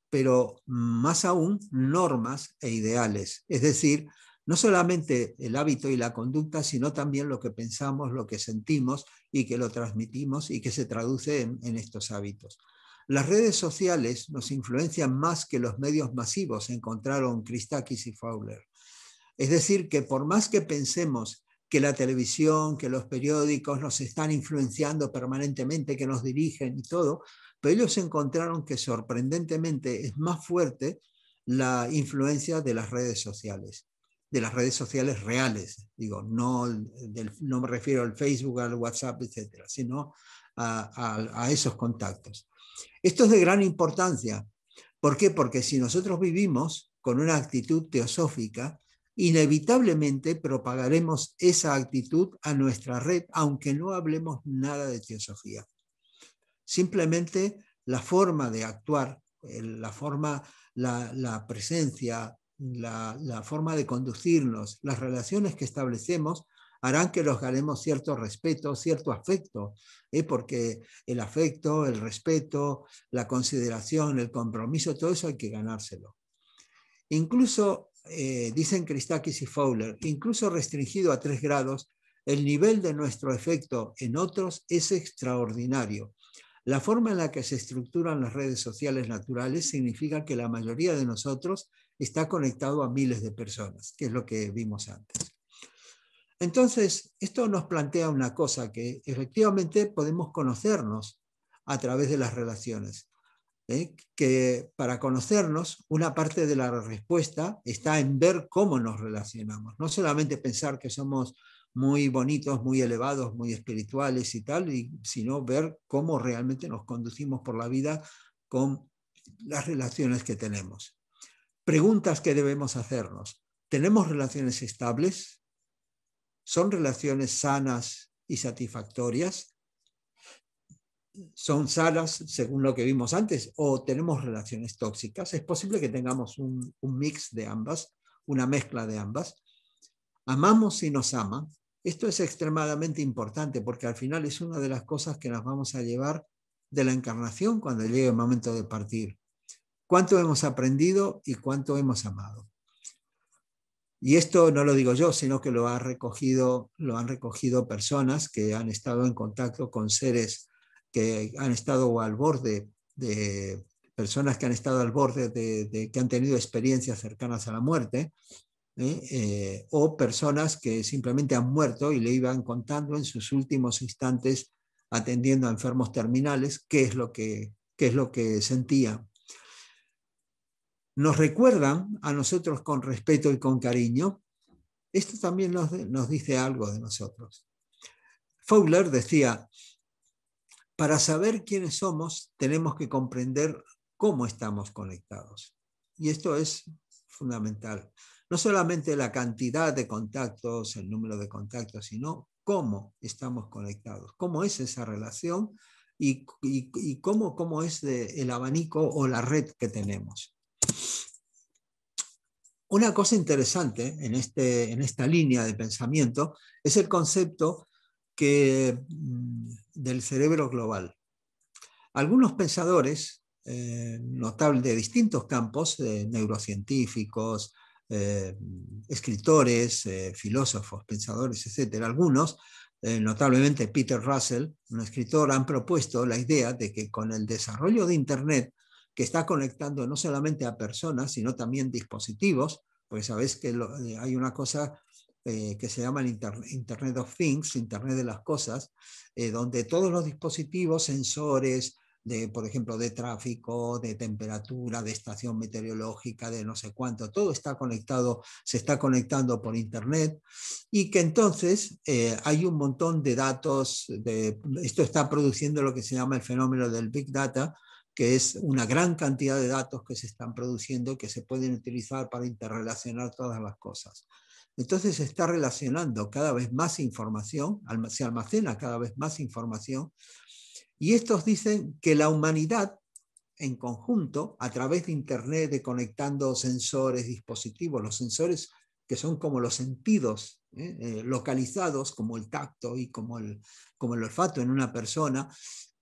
pero más aún normas e ideales. Es decir, no solamente el hábito y la conducta, sino también lo que pensamos, lo que sentimos y que lo transmitimos y que se traduce en, estos hábitos. Las redes sociales nos influencian más que los medios masivos, encontraron Christakis y Fowler. Es decir, que por más que pensemos que la televisión, que los periódicos nos están influenciando permanentemente, que nos dirigen y todo, pero ellos encontraron que sorprendentemente es más fuerte la influencia de las redes sociales, de las redes sociales reales, digo, no, no me refiero al Facebook, al WhatsApp, etcétera, sino a, a esos contactos. Esto es de gran importancia. ¿Por qué? Porque si nosotros vivimos con una actitud teosófica, inevitablemente propagaremos esa actitud a nuestra red, aunque no hablemos nada de teosofía simplemente la forma de actuar, la forma, la, presencia, la, forma de conducirnos, las relaciones que establecemos harán que los ganemos cierto respeto, cierto afecto, ¿eh? porque el afecto, el respeto, la consideración, el compromiso, todo eso hay que ganárselo. Incluso, eh, dicen Christakis y Fowler, incluso restringido a tres grados, el nivel de nuestro efecto en otros es extraordinario. La forma en la que se estructuran las redes sociales naturales significa que la mayoría de nosotros está conectado a miles de personas, que es lo que vimos antes. Entonces, esto nos plantea una cosa, que efectivamente podemos conocernos a través de las relaciones, ¿eh? que para conocernos una parte de la respuesta está en ver cómo nos relacionamos, no solamente pensar que somos muy bonitos, muy elevados, muy espirituales y tal, y, sino ver cómo realmente nos conducimos por la vida con las relaciones que tenemos. Preguntas que debemos hacernos. ¿Tenemos relaciones estables? ¿Son relaciones sanas y satisfactorias? ¿Son sanas según lo que vimos antes o tenemos relaciones tóxicas? Es posible que tengamos un, un mix de ambas, una mezcla de ambas. ¿Amamos y nos aman? Esto es extremadamente importante porque al final es una de las cosas que nos vamos a llevar de la encarnación cuando llegue el momento de partir. Cuánto hemos aprendido y cuánto hemos amado. Y esto no lo digo yo, sino que lo, ha recogido, lo han recogido personas que han estado en contacto con seres que han estado al borde de personas que han estado al borde de que han tenido experiencias cercanas a la muerte eh, o personas que simplemente han muerto y le iban contando en sus últimos instantes atendiendo a enfermos terminales qué es lo que, sentía. Nos recuerdan a nosotros con respeto y con cariño. Esto también nos, nos dice algo de nosotros. Fowler decía, para saber quiénes somos tenemos que comprender cómo estamos conectados. Y esto es fundamental no solamente la cantidad de contactos, el número de contactos, sino cómo estamos conectados, cómo es esa relación y, cómo, cómo, es el abanico o la red que tenemos. Una cosa interesante en, este, esta línea de pensamiento es el concepto que, mm, del cerebro global. Algunos pensadores eh, notables de distintos campos, neurocientíficos, eh, escritores, eh, filósofos, pensadores, etc., algunos, eh, notablemente Peter Russell, un escritor, han propuesto la idea de que con el desarrollo de Internet, que está conectando no solamente a personas, sino también dispositivos, porque sabéis que hay una cosa que se llama el Internet of Things, Internet de las Cosas, donde todos los dispositivos, sensores, de, por ejemplo, de tráfico, de temperatura, de estación meteorológica, de no sé cuánto, todo está conectado, se está conectando por Internet y que entonces eh, hay un montón de datos, esto está produciendo lo que se llama el fenómeno del Big Data, que es una gran cantidad de datos que se están produciendo que se pueden utilizar para interrelacionar todas las cosas. Entonces se está relacionando cada vez más información, se almacena cada vez más información y estos dicen que la humanidad en conjunto, a través de Internet, de conectando sensores, dispositivos, los sensores que son como los sentidos ¿eh? Eh, localizados, como el tacto y como el, como el olfato en una persona,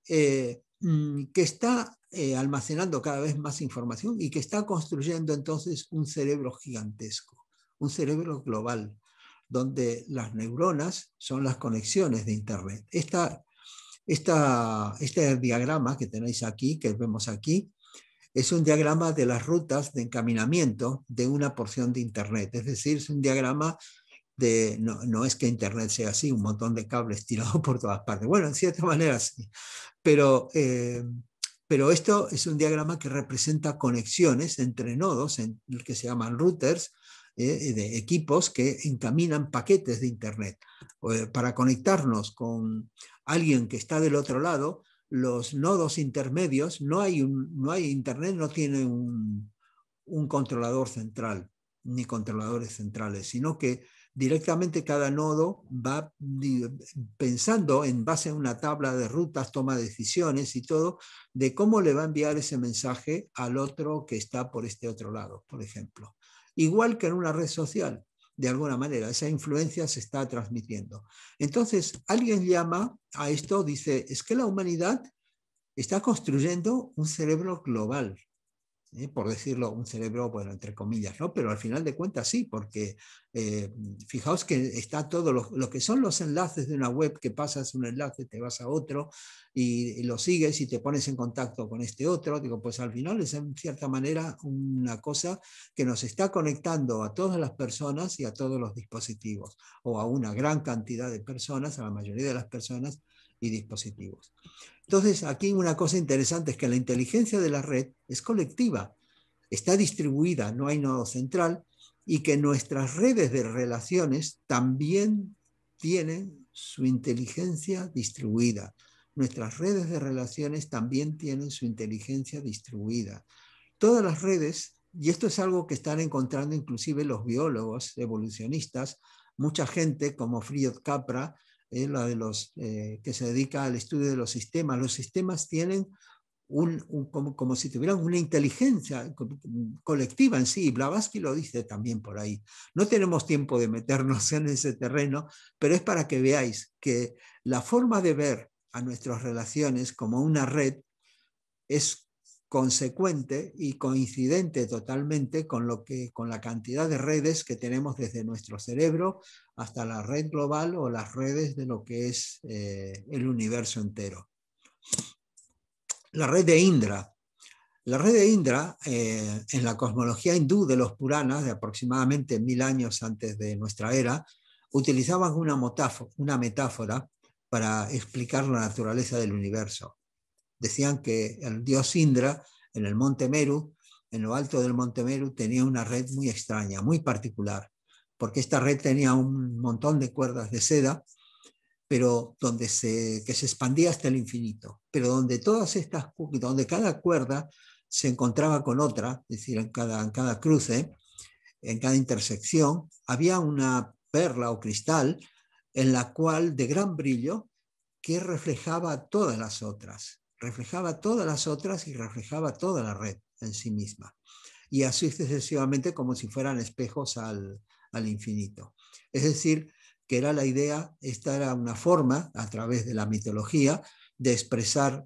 eh, mm, que está almacenando cada vez más información y que está construyendo entonces un cerebro gigantesco, un cerebro global, donde las neuronas son las conexiones de Internet. Esta este diagrama que tenéis aquí, que vemos aquí, es un diagrama de las rutas de encaminamiento de una porción de Internet. Es decir, es un diagrama de, no, es que Internet sea así, un montón de cables tirados por todas partes. Bueno, en cierta manera sí, eh, pero, esto es un diagrama que representa conexiones entre nodos, en, que se llaman routers, eh, de equipos que encaminan paquetes de Internet. Eh, para conectarnos con alguien que está del otro lado, los nodos intermedios, no hay, no hay Internet, no tiene un, un controlador central, ni controladores centrales, sino que directamente cada nodo va pensando en base a una tabla de rutas, toma decisiones y todo, de cómo le va a enviar ese mensaje al otro que está por este otro lado, por ejemplo igual que en una red social, de alguna manera. Esa influencia se está transmitiendo. Entonces, alguien llama a esto, dice, es que la humanidad está construyendo un cerebro global, ¿eh? por decirlo, un cerebro, bueno, entre comillas, ¿no? Pero al final de cuentas sí, porque eh, fijaos que está todo lo, que son los enlaces de una web, que pasas un enlace, te vas a otro y, y, lo sigues y te pones en contacto con este otro, digo, pues al final es en cierta manera una cosa que nos está conectando a todas las personas y a todos los dispositivos, o a una gran cantidad de personas, a la mayoría de las personas y dispositivos. Entonces, aquí una cosa interesante es que la inteligencia de la red es colectiva, está distribuida, no hay nodo central, y que nuestras redes de relaciones también tienen su inteligencia distribuida. Nuestras redes de relaciones también tienen su inteligencia distribuida. Todas las redes, y esto es algo que están encontrando inclusive los biólogos evolucionistas, mucha gente como Friot Capra eh, la de los, eh, que se dedica al estudio de los sistemas. Los sistemas tienen un, como, si tuvieran una inteligencia colectiva en sí. Blavatsky lo dice también por ahí. No tenemos tiempo de meternos en ese terreno, pero es para que veáis que la forma de ver a nuestras relaciones como una red es consecuente y coincidente totalmente con, lo que, con la cantidad de redes que tenemos desde nuestro cerebro hasta la red global o las redes de lo que es eh, el universo entero. La red de Indra. La red de Indra, eh, en la cosmología hindú de los Puranas, de aproximadamente mil años antes de nuestra era, utilizaban una metáfora para explicar la naturaleza del universo. Decían que el dios Indra, en el monte Meru, en lo alto del monte Meru, tenía una red muy extraña, muy particular, porque esta red tenía un montón de cuerdas de seda, pero donde se, que se expandía hasta el infinito, pero donde todas estas, donde cada cuerda se encontraba con otra, es decir, en cada, en cada cruce, en cada intersección, había una perla o cristal en la cual de gran brillo que reflejaba todas las otras reflejaba todas las otras y reflejaba toda la red en sí misma. Y así sucesivamente como si fueran espejos al, al infinito. Es decir, que era la idea, esta era una forma, a través de la mitología, de expresar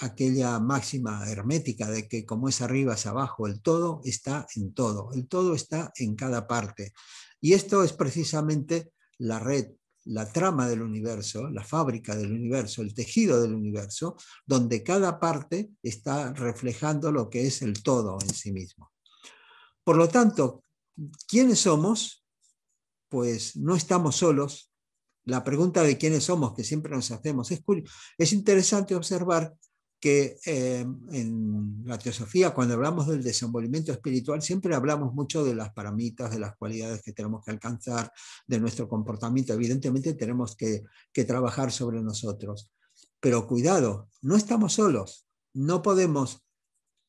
aquella máxima hermética de que como es arriba es abajo, el todo está en todo, el todo está en cada parte. Y esto es precisamente la red la trama del universo, la fábrica del universo, el tejido del universo, donde cada parte está reflejando lo que es el todo en sí mismo. Por lo tanto, ¿quiénes somos? Pues no estamos solos. La pregunta de quiénes somos que siempre nos hacemos es, es interesante observar que eh, en la teosofía, cuando hablamos del desenvolvimiento espiritual, siempre hablamos mucho de las paramitas, de las cualidades que tenemos que alcanzar, de nuestro comportamiento. Evidentemente tenemos que, que trabajar sobre nosotros. Pero cuidado, no estamos solos, no podemos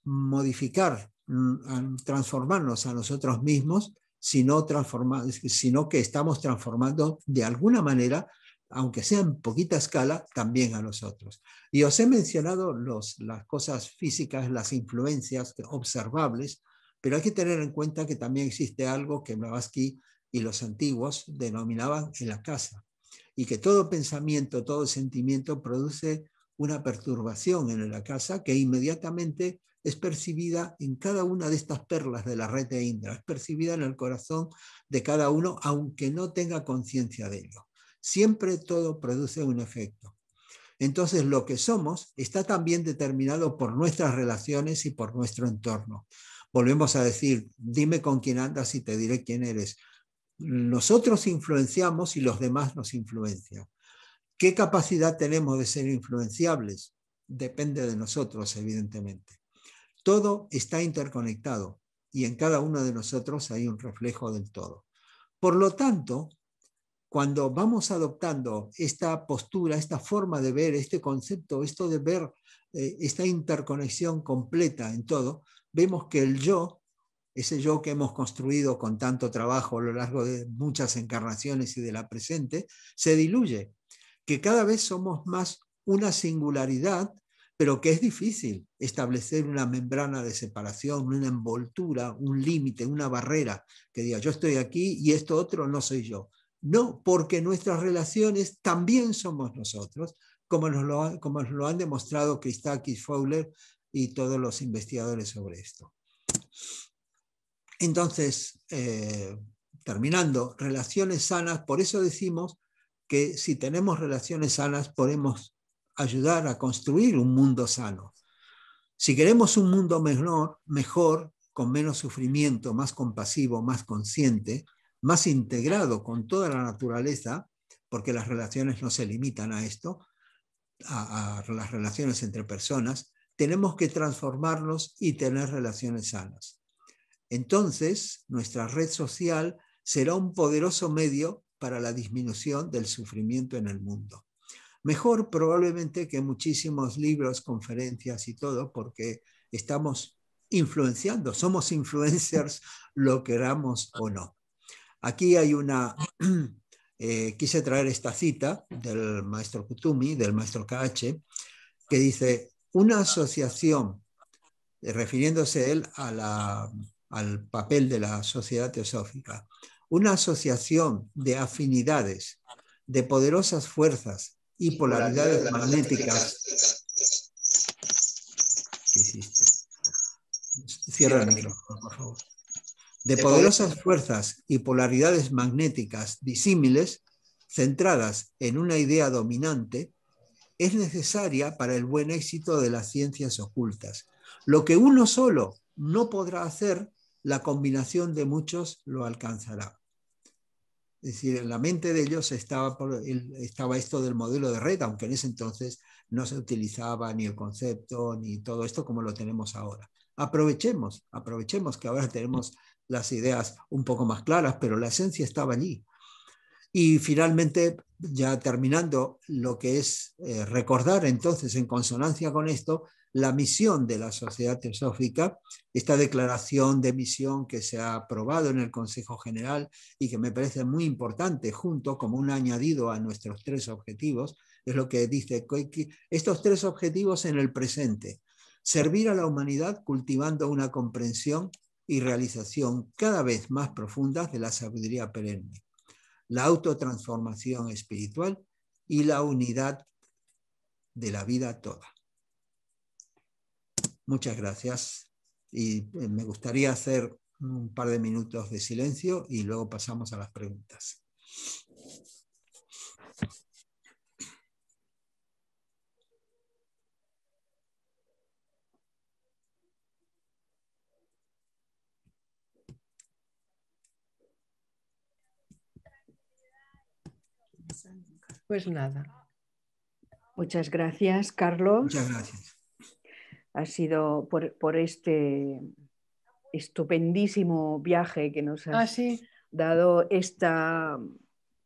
modificar, mm, transformarnos a nosotros mismos, sino, transformar sino que estamos transformando de alguna manera aunque sea en poquita escala, también a nosotros. Y os he mencionado los, las cosas físicas, las influencias observables, pero hay que tener en cuenta que también existe algo que Blavatsky y los antiguos denominaban en la casa, y que todo pensamiento, todo sentimiento produce una perturbación en la casa que inmediatamente es percibida en cada una de estas perlas de la red de Indra, es percibida en el corazón de cada uno, aunque no tenga conciencia de ello. Siempre todo produce un efecto. Entonces, lo que somos está también determinado por nuestras relaciones y por nuestro entorno. Volvemos a decir, dime con quién andas y te diré quién eres. Nosotros influenciamos y los demás nos influencian. ¿Qué capacidad tenemos de ser influenciables? Depende de nosotros, evidentemente. Todo está interconectado y en cada uno de nosotros hay un reflejo del todo. Por lo tanto, cuando vamos adoptando esta postura, esta forma de ver, este concepto, esto de ver eh, esta interconexión completa en todo, vemos que el yo, ese yo que hemos construido con tanto trabajo a lo largo de muchas encarnaciones y de la presente, se diluye, que cada vez somos más una singularidad, pero que es difícil establecer una membrana de separación, una envoltura, un límite, una barrera, que diga yo estoy aquí y esto otro no soy yo. No, porque nuestras relaciones también somos nosotros, como nos lo, han demostrado Christakis, Fowler y todos los investigadores sobre esto. Entonces, eh, terminando, relaciones sanas, por eso decimos que si tenemos relaciones sanas podemos ayudar a construir un mundo sano. Si queremos un mundo mejor, mejor, con menos sufrimiento, más compasivo, más consciente, más integrado con toda la naturaleza, porque las relaciones no se limitan a esto, a, las relaciones entre personas, tenemos que transformarnos y tener relaciones sanas. Entonces, nuestra red social será un poderoso medio para la disminución del sufrimiento en el mundo. Mejor probablemente que muchísimos libros, conferencias y todo, porque estamos influenciando, somos influencers, lo queramos o no. Aquí hay una, eh, quise traer esta cita del maestro Kutumi, del maestro KH, que dice, una asociación, eh, refiriéndose él al papel de la sociedad teosófica, una asociación de afinidades, de poderosas fuerzas y polaridades magnéticas. Cierra el micrófono, por favor de poderosas fuerzas y polaridades magnéticas disímiles, centradas en una idea dominante, es necesaria para el buen éxito de las ciencias ocultas. Lo que uno solo no podrá hacer, la combinación de muchos lo alcanzará. Es decir, en la mente de ellos estaba, estaba esto del modelo de red, aunque en ese entonces no se utilizaba ni el concepto ni todo esto como lo tenemos ahora aprovechemos, aprovechemos que ahora tenemos las ideas un poco más claras, pero la esencia estaba allí. Y finalmente, ya terminando, lo que es eh, recordar entonces en consonancia con esto, la misión de la Sociedad Teosófica, esta declaración de misión que se ha aprobado en el Consejo General y que me parece muy importante, junto como un añadido a nuestros tres objetivos, es lo que dice Koiki, estos tres objetivos en el presente, servir a la humanidad cultivando una comprensión y realización cada vez más profundas de la sabiduría perenne, la autotransformación espiritual y la unidad de la vida toda. Muchas gracias y eh, me gustaría hacer un par de minutos de silencio y luego pasamos a las preguntas. Pues nada. Muchas gracias, Carlos. Muchas gracias. Ha sido por, este estupendísimo viaje que nos ha ah, dado esta,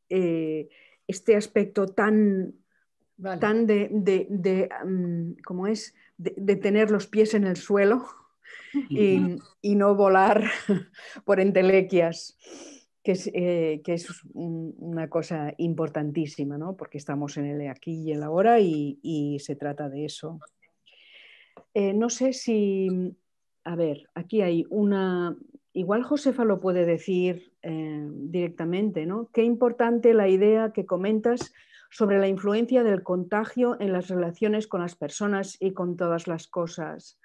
eh, este aspecto tan, tan de, de, mm, es? De, tener los pies en el suelo y no volar por entelequias que es, eh, una cosa importantísima, porque estamos en el aquí y el ahora y, y se trata de eso. Eh, no sé si, a ver, aquí hay una, igual Josefa lo puede decir eh, directamente, ¿no? Qué importante la idea que comentas sobre la influencia del contagio en las relaciones con las personas y con todas las cosas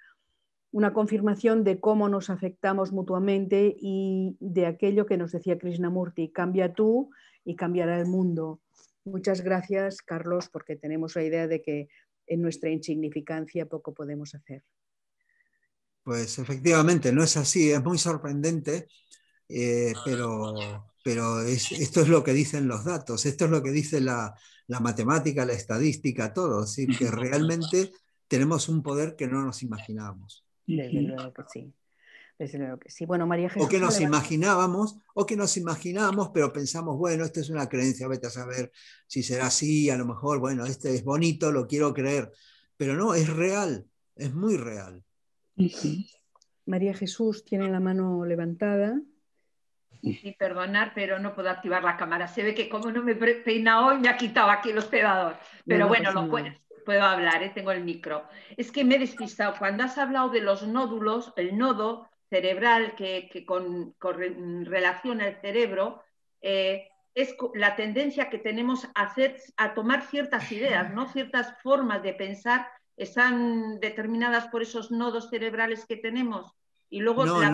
una confirmación de cómo nos afectamos mutuamente y de aquello que nos decía Krishnamurti, cambia tú y cambiará el mundo. Muchas gracias, Carlos, porque tenemos la idea de que en nuestra insignificancia poco podemos hacer. Pues efectivamente, no es así, es muy sorprendente, eh, pero, pero esto es lo que dicen los datos, esto es lo que dice la, matemática, la estadística, todo, que realmente tenemos un poder que no nos imaginábamos que Bueno, María Jesús. O que nos imaginábamos, o que nos imaginábamos, pero pensamos, bueno, esta es una creencia, vete a saber si será así, a lo mejor, bueno, este es bonito, lo quiero creer. Pero no, es real, es muy real. María Jesús tiene la mano levantada. Sí, perdonar, pero no puedo activar la cámara. Se ve que como no me peina hoy, me ha quitado aquí el hospedador. Pero bueno, lo, puedes, puedo hablar, eh, tengo el micro. Es que me he despistado. Cuando has hablado de los nódulos, el nodo cerebral que, con, relaciona el cerebro, eh, es la tendencia que tenemos a, hacer, a tomar ciertas ideas, ¿no? ciertas formas de pensar están determinadas por esos nodos cerebrales que tenemos. Y luego la,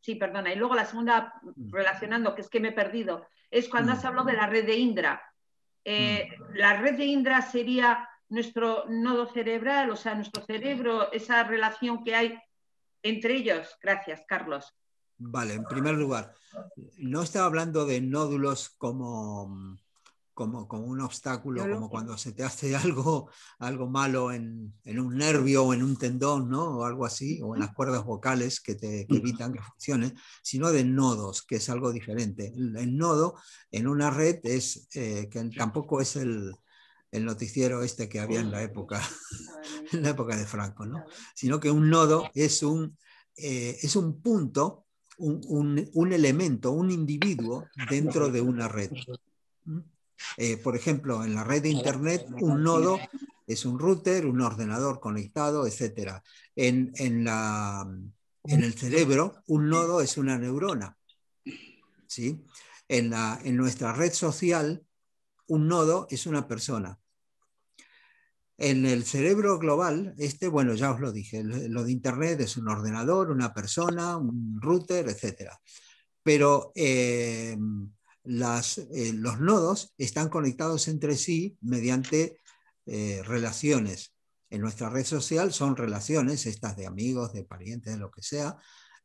sí, perdona, y luego la segunda relacionando, que es que me he perdido, es cuando has mm. hablado de la red de Indra. Eh, mm. la red de Indra sería nuestro nodo cerebral, o sea, nuestro cerebro, esa relación que hay entre ellos. Gracias, Carlos. Vale, en primer lugar, no estaba hablando de nódulos como, como, un obstáculo, como cuando se te hace algo, algo malo en, en, un nervio o en un tendón, ¿no? O algo así, o en las cuerdas vocales que te evitan que funcione, sino de nodos, que es algo diferente. El, nodo en una red es eh, que tampoco es el, el noticiero este que había en la época, en la época de Franco, ¿no? sino que un nodo es un, eh, es un punto, un, elemento, un individuo dentro de una red. ¿Mm? Eh, por ejemplo, en la red de Internet, un nodo es un router, un ordenador conectado, etc. En, en, la, en el cerebro, un nodo es una neurona. ¿sí? En, la, en nuestra red social, un nodo es una persona. En el cerebro global, este, bueno, ya os lo dije, lo de Internet es un ordenador, una persona, un router, etc. Pero eh, eh, los nodos están conectados entre sí mediante eh, relaciones. En nuestra red social son relaciones, estas de amigos, de parientes, de lo que sea. Mm.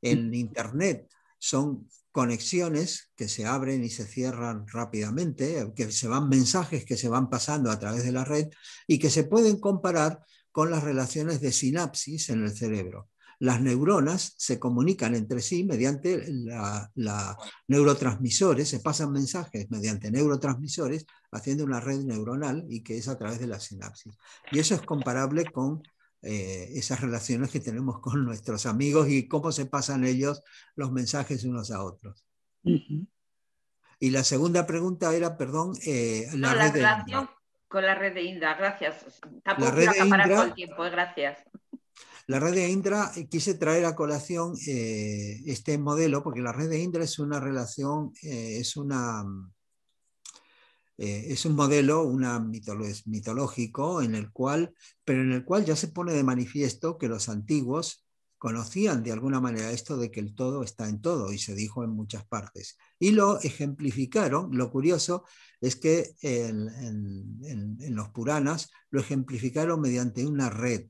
En Internet son conexiones que se abren y se cierran rápidamente, que se van mensajes que se van pasando a través de la red y que se pueden comparar con las relaciones de sinapsis en el cerebro. Las neuronas se comunican entre sí mediante la, neurotransmisores, se pasan mensajes mediante neurotransmisores haciendo una red neuronal y que es a través de la sinapsis. Y eso es comparable con eh, esas relaciones que tenemos con nuestros amigos y cómo se pasan ellos los mensajes unos a otros. Y la segunda pregunta era, perdón, eh, la, red de Indra. Con la red de Indra, gracias. la red de Indra, tiempo, gracias. La red de Indra, eh, quise traer a colación este modelo, porque la red de Indra es una relación, es una mm, eh, es un modelo una mitológico en el cual, pero en el cual ya se pone de manifiesto que los antiguos conocían de alguna manera esto de que el todo está en todo y se dijo en muchas partes. Y lo ejemplificaron, lo curioso es que en, los Puranas lo ejemplificaron mediante una red,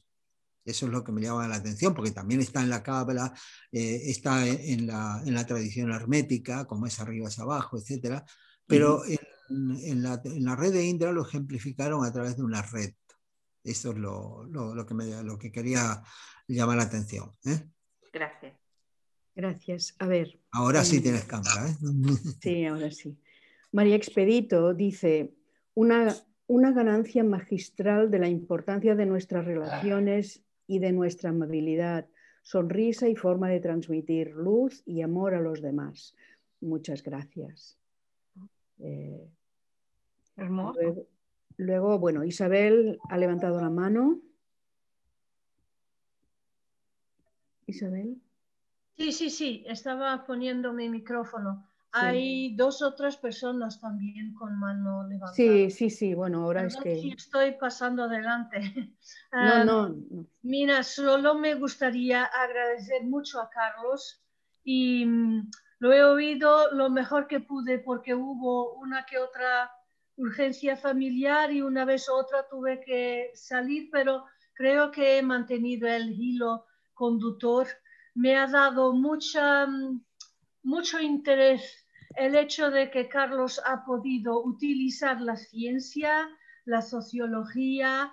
eso es lo que me llama la atención, porque también está en la cábala, eh, está en la, tradición hermética, como es arriba es abajo, etc. Pero en la, red de Indra lo ejemplificaron a través de una red. Eso es lo, que, lo que quería llamar la atención. ¿eh? Gracias. Gracias. A ver. Ahora sí eh, tienes cámara. ¿eh? Sí, ahora sí. María Expedito dice, una, una ganancia magistral de la importancia de nuestras relaciones y de nuestra amabilidad, sonrisa y forma de transmitir luz y amor a los demás. Muchas gracias. Eh, Luego, bueno, Isabel ha levantado la mano. Isabel. Sí, sí, sí, estaba poniendo mi micrófono. Hay dos otras personas también con mano levantada. Sí, sí, sí, bueno, ahora es que... estoy pasando adelante. Ah, no, no, Mira, solo me gustaría agradecer mucho a Carlos y mm, lo he oído lo mejor que pude porque hubo una que otra urgencia familiar y una vez otra tuve que salir, pero creo que he mantenido el hilo conductor. Me ha dado mucha, mm, mucho interés el hecho de que Carlos ha podido utilizar la ciencia, la sociología,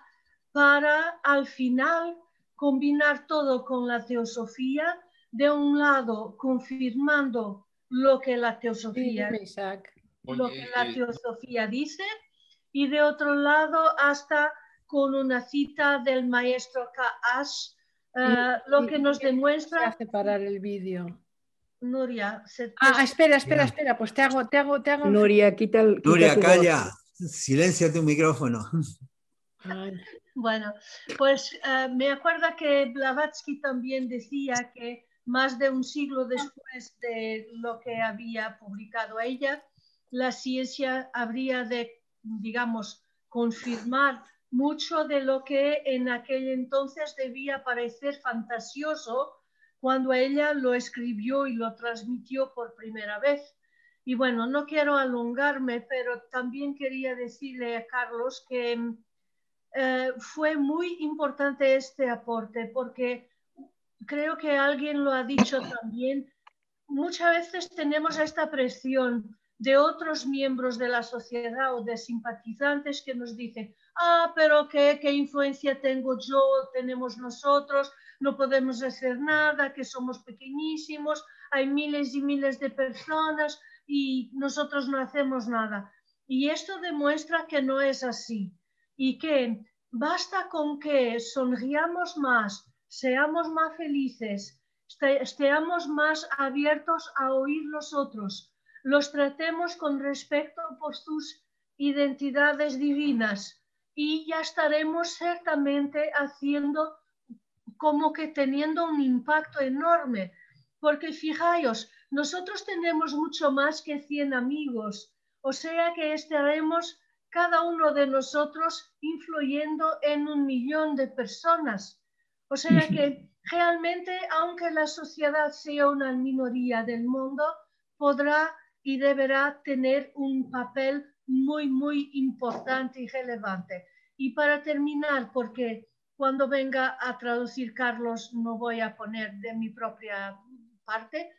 para al final combinar todo con la teosofía, de un lado confirmando lo que la teosofía lo que la teosofía dice, y de otro lado hasta con una cita del maestro K. Ash, eh, lo que nos demuestra... Hace parar el vídeo. Nuria, Ah, espera, espera, espera, pues te hago, te hago, te hago... Nuria, quita el... Nuria, calla, silencia tu micrófono. Bueno, pues eh, me acuerdo que Blavatsky también decía que más de un siglo después de lo que había publicado ella, la ciencia habría de, digamos, confirmar mucho de lo que en aquel entonces debía parecer fantasioso cuando ella lo escribió y lo transmitió por primera vez. Y bueno, no quiero alongarme, pero también quería decirle a Carlos que eh, fue muy importante este aporte porque creo que alguien lo ha dicho también. Muchas veces tenemos esta presión de otros miembros de la sociedad o de simpatizantes que nos dicen, ah, pero qué, qué influencia tengo yo, tenemos nosotros, no podemos hacer nada, que somos pequeñísimos, hay miles y miles de personas y nosotros no hacemos nada. Y esto demuestra que no es así y que basta con que sonriamos más, seamos más felices, estemos más abiertos a oír los otros, los tratemos con respecto por sus identidades divinas y ya estaremos ciertamente haciendo como que teniendo un impacto enorme, porque fijaos, nosotros tenemos mucho más que 100 amigos, o sea que estaremos cada uno de nosotros influyendo en un millón de personas. O sea que realmente, aunque la sociedad sea una minoría del mundo, podrá y deberá tener un papel muy, muy importante y relevante. Y para terminar, porque cuando venga a traducir Carlos no voy a poner de mi propia parte,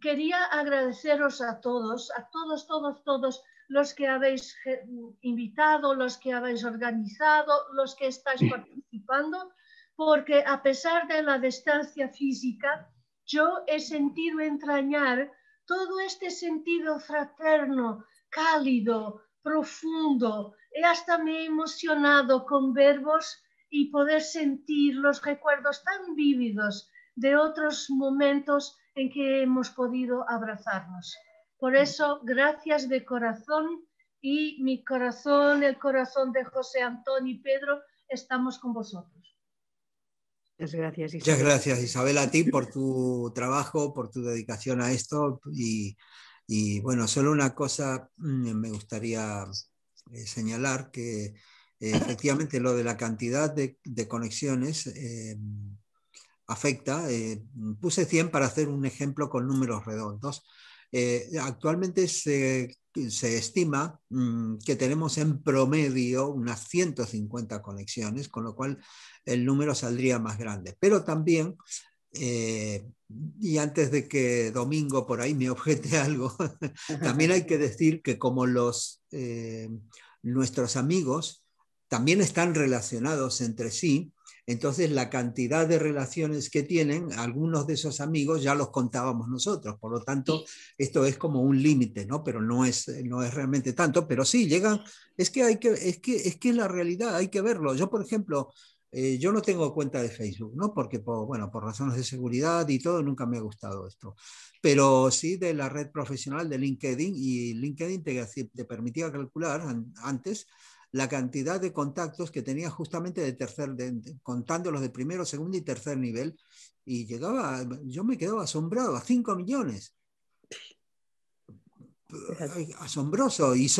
quería agradeceros a todos, a todos, todos, todos los que habéis eh, invitado, los que habéis organizado, los que estáis participando, porque a pesar de la distancia física, yo he sentido entrañar todo este sentido fraterno, cálido, profundo, y hasta me he emocionado con verbos y poder sentir los recuerdos tan vívidos de otros momentos en que hemos podido abrazarnos. Por eso, gracias de corazón y mi corazón, el corazón de José Antonio y Pedro, estamos con vosotros. Muchas gracias, Isabel. Muchas gracias, Isabel, a ti por tu trabajo, por tu dedicación a esto. Y, bueno, solo una cosa mm, me gustaría eh, señalar, que eh, efectivamente lo de la cantidad de, conexiones eh, afecta. puse 100 para hacer un ejemplo con números redondos. actualmente se se estima mm, que tenemos en promedio unas 150 conexiones, con lo cual el número saldría más grande. Pero también, eh, y antes de que Domingo por ahí me objete algo, también hay que decir que como los, eh, nuestros amigos también están relacionados entre sí, entonces, la cantidad de relaciones que tienen, algunos de esos amigos ya los contábamos nosotros. Por lo tanto, esto es como un límite, ¿no? Pero no es, no es realmente tanto. Pero sí, llegan. Es que, hay que, es, que, es que es la realidad, hay que verlo. Yo, por ejemplo, eh, yo no tengo cuenta de Facebook, ¿no? Porque, por, bueno, por razones de seguridad y todo, nunca me ha gustado esto. Pero sí de la red profesional de LinkedIn y LinkedIn te, permitía calcular antes la cantidad de contactos que tenía justamente de tercer, de, de, los de primero, segundo y tercer nivel, y llegaba, yo me quedaba asombrado, a 5 millones. Asombroso, y,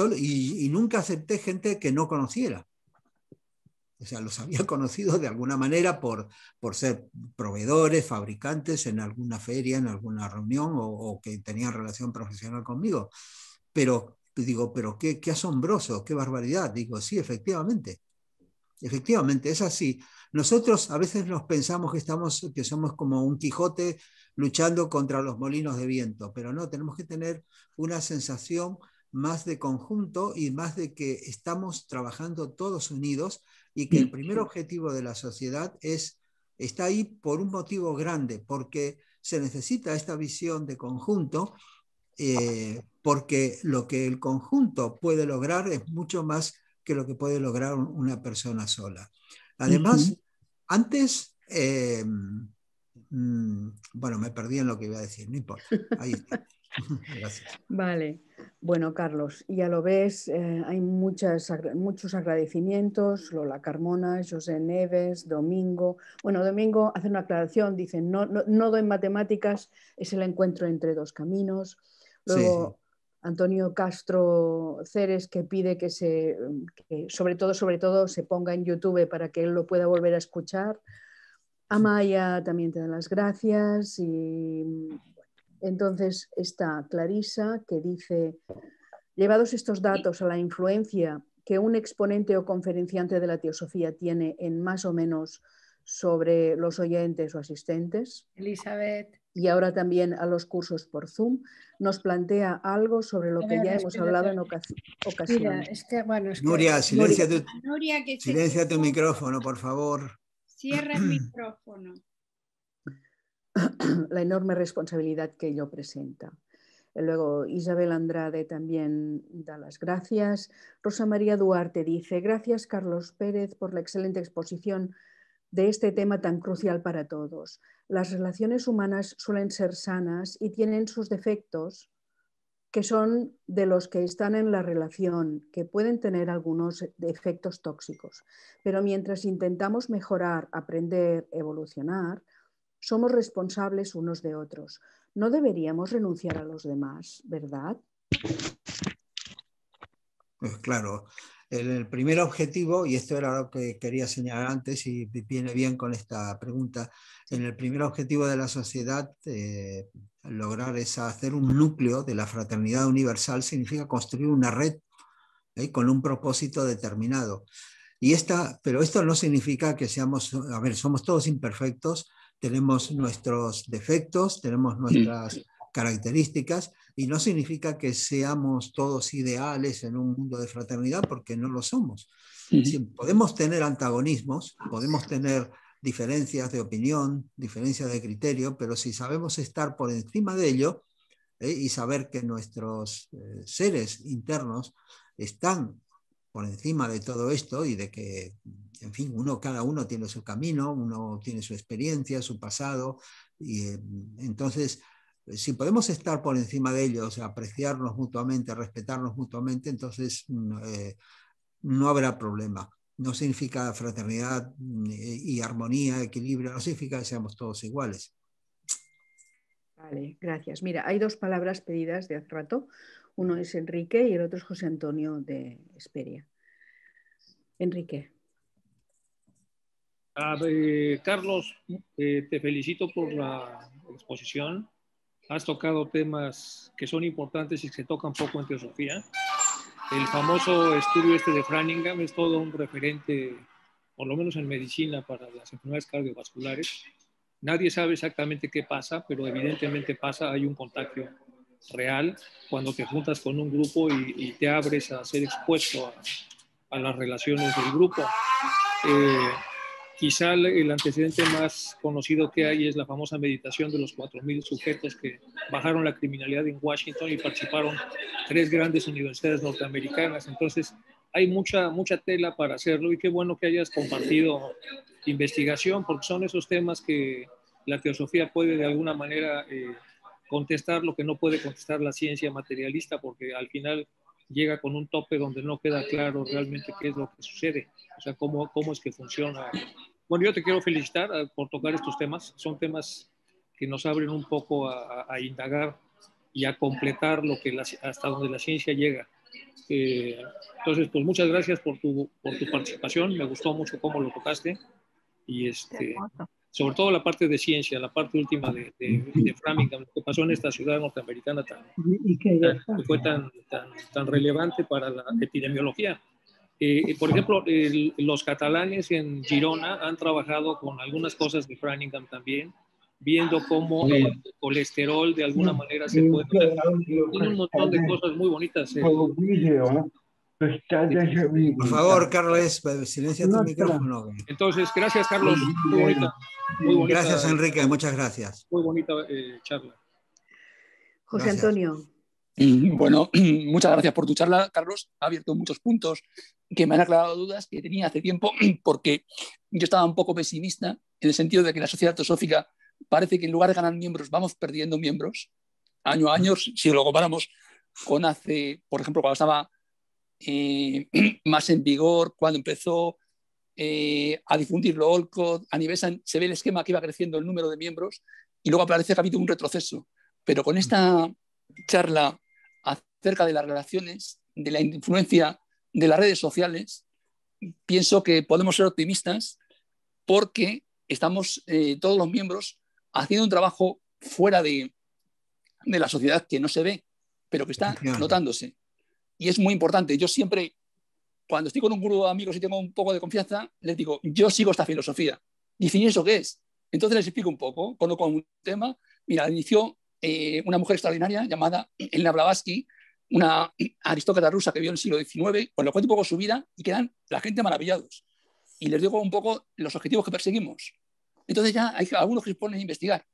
y, nunca acepté gente que no conociera. O sea, los había conocido de alguna manera por, por ser proveedores, fabricantes en alguna feria, en alguna reunión o, o que tenían relación profesional conmigo. Pero digo, pero qué, asombroso, qué barbaridad. Digo, sí, efectivamente. Efectivamente, es así. Nosotros a veces nos pensamos que, estamos, que somos como un Quijote luchando contra los molinos de viento, pero no, tenemos que tener una sensación más de conjunto y más de que estamos trabajando todos unidos y que el primer objetivo de la sociedad es está ahí por un motivo grande, porque se necesita esta visión de conjunto eh, porque lo que el conjunto puede lograr es mucho más que lo que puede lograr una persona sola. Además, antes, eh, mm, bueno, me perdí en lo que iba a decir, no importa, ahí está. Vale, bueno, Carlos, ya lo ves, eh, hay muchos agradecimientos, Lola Carmona, José Neves, Domingo. Bueno, Domingo hace una aclaración, dice, no, no, no doy matemáticas, es el encuentro entre dos caminos. Luego, Antonio Castro Ceres, que pide que se, sobre todo, sobre todo, se ponga en YouTube para que él lo pueda volver a escuchar. Amaya también te da las gracias. Y entonces está Clarisa que dice, llevados estos datos a la influencia que un exponente o conferenciante de la teosofía tiene en más o menos sobre los oyentes o asistentes. Elizabeth y ahora también a los cursos por Zoom, nos plantea algo sobre lo que ya hemos hablado en ocasiones. es que, bueno, es Nuria, silencia, Tu, silencia tu micrófono, por favor. Cierra el micrófono. La enorme responsabilidad que ello presenta. Luego Isabel Andrade también da las gracias. Rosa María Duarte dice, gracias Carlos Pérez por la excelente exposición de este tema tan crucial para todos. Las relaciones humanas suelen ser sanas y tienen sus defectos, que son de los que están en la relación, que pueden tener algunos defectos tóxicos. Pero mientras intentamos mejorar, aprender, evolucionar, somos responsables unos de otros. No deberíamos renunciar a los demás, ¿verdad? Pues claro, el, el, primer objetivo, y esto era lo que quería señalar antes y viene bien con esta pregunta, en el primer objetivo de la sociedad, eh, lograr es hacer un núcleo de la fraternidad universal significa construir una red ¿eh? con un propósito determinado. Y esta, pero esto no significa que seamos, a ver, somos todos imperfectos, tenemos nuestros defectos, tenemos nuestras características y no significa que seamos todos ideales en un mundo de fraternidad porque no lo somos. podemos tener antagonismos, podemos tener diferencias de opinión, diferencias de criterio, pero si sabemos estar por encima de ello eh, y saber que nuestros eh, seres internos están por encima de todo esto y de que, en fin, uno, cada uno tiene su camino, uno tiene su experiencia, su pasado, y eh, entonces si podemos estar por encima de ellos, apreciarnos mutuamente, respetarnos mutuamente, entonces mm, eh, no habrá problema. No significa fraternidad mm, eh, y armonía, equilibrio, no significa que seamos todos iguales. Vale, gracias. Mira, hay dos palabras pedidas de hace rato. Uno es Enrique y el otro es José Antonio de Esperia. Enrique. Ah, eh, Carlos, te felicito por la exposición has tocado temas que son importantes y que se tocan poco en teosofía. El famoso estudio este de Franingham es todo un referente, por lo menos en medicina, para las enfermedades cardiovasculares. Nadie sabe exactamente qué pasa, pero evidentemente pasa, hay un contacto real cuando te juntas con un grupo y, te abres a ser expuesto a, las relaciones del grupo. Eh, Quizá el antecedente más conocido que hay es la famosa meditación de los cuatro 4.000 sujetos que bajaron la criminalidad en Washington y participaron tres grandes universidades norteamericanas. Entonces, hay mucha, mucha tela para hacerlo y qué bueno que hayas compartido investigación, porque son esos temas que la teosofía puede de alguna manera eh, contestar lo que no puede contestar la ciencia materialista, porque al final llega con un tope donde no queda claro realmente qué es lo que sucede, o sea, cómo, cómo es que funciona. Bueno, yo te quiero felicitar ah, por tocar estos temas, son temas que nos abren un poco a, indagar y a completar lo que hasta donde la ciencia llega. Eh, entonces, pues muchas gracias por tu, por tu participación, me gustó mucho cómo lo tocaste y este, sobre todo la parte de ciencia, la parte última de, Framingham, lo que pasó en esta ciudad norteamericana que fue tan, tan, relevante para la epidemiología. Eh, eh, por ejemplo, los catalanes en Girona han trabajado con algunas cosas de Framingham también, viendo cómo el colesterol de alguna manera se puede... un montón de cosas muy bonitas. Eh. Pues, por favor, Carlos, pues, silencio micrófono. Entonces, gracias, Carlos. Muy bonita, gracias, eh, Enrique. Muchas gracias. Muy bonita eh, charla. José Antonio. Mm, bueno, muchas gracias por tu charla, Carlos. Ha abierto muchos puntos que me han aclarado dudas que tenía hace tiempo, porque yo estaba un poco pesimista en el sentido de que la sociedad teosófica parece que en lugar de ganar miembros, vamos perdiendo miembros año a año. Si lo comparamos con hace, por ejemplo, cuando estaba eh, más en vigor, cuando empezó eh, a difundirlo Olcott, a nivel se ve el esquema que iba creciendo el número de miembros y luego aparece que un retroceso. Pero con esta charla acerca de las relaciones, de la influencia de las redes sociales, pienso que podemos ser optimistas porque estamos eh, todos los miembros haciendo un trabajo fuera de la sociedad que no se ve, pero que está notándose. Y es muy importante. Yo siempre, cuando estoy con un grupo de amigos y tengo un poco de confianza, les digo, yo sigo esta filosofía. Dicen, eso qué es? Entonces les explico un poco, Con un tema. Mira, inició eh, una mujer extraordinaria llamada Elena Blavatsky, una aristócrata rusa que vio en el siglo XIX, con lo cuento un poco su vida y quedan la gente maravillados. Y les digo un poco los objetivos que perseguimos. Entonces ya hay algunos que se ponen a investigar.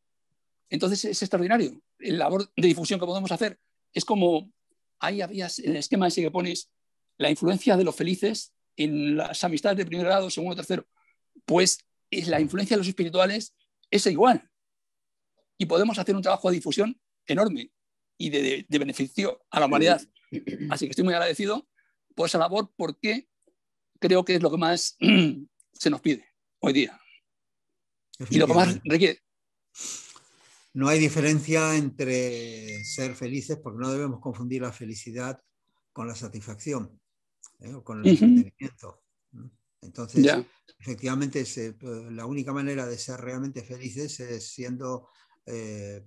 Entonces es extraordinario. el labor de difusión que podemos hacer es como ahí habías en el esquema ese que pones, la influencia de los felices en las amistades de primer grado, segundo, tercero, pues es la influencia de los espirituales es igual. Y podemos hacer un trabajo de difusión enorme y de, de beneficio a la humanidad. Así que estoy muy agradecido por esa labor porque creo que es lo que más se nos pide hoy día. Y lo que más requiere. No hay diferencia entre ser felices porque no debemos confundir la felicidad con la satisfacción ¿eh? con el Entonces, efectivamente, la única manera de ser realmente felices es siendo eh,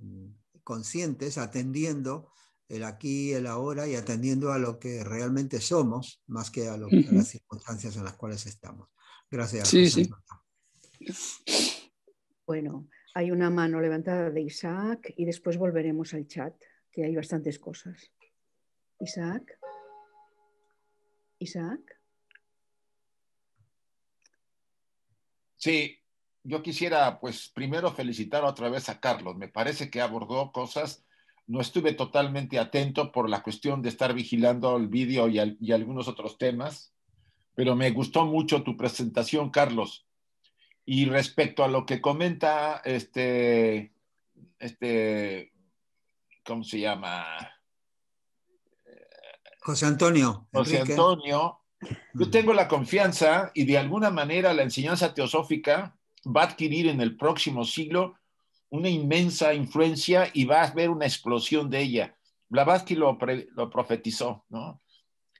conscientes, atendiendo el aquí, el ahora y atendiendo a lo que realmente somos, más que a, las circunstancias en las cuales estamos. Gracias. Sí, sí. Bueno, hay una mano levantada de Isaac y después volveremos al chat, que hay bastantes cosas. Isaac. Isaac. Sí, yo quisiera pues primero felicitar otra vez a Carlos. Me parece que abordó cosas no estuve totalmente atento por la cuestión de estar vigilando el vídeo y, y, algunos otros temas, pero me gustó mucho tu presentación, Carlos. Y respecto a lo que comenta este, este, ¿cómo se llama? José Antonio. José Antonio, yo tengo la confianza y de alguna manera la enseñanza teosófica va a adquirir en el próximo siglo una inmensa influencia y va a haber una explosión de ella. Blavatsky lo, lo profetizó, ¿no?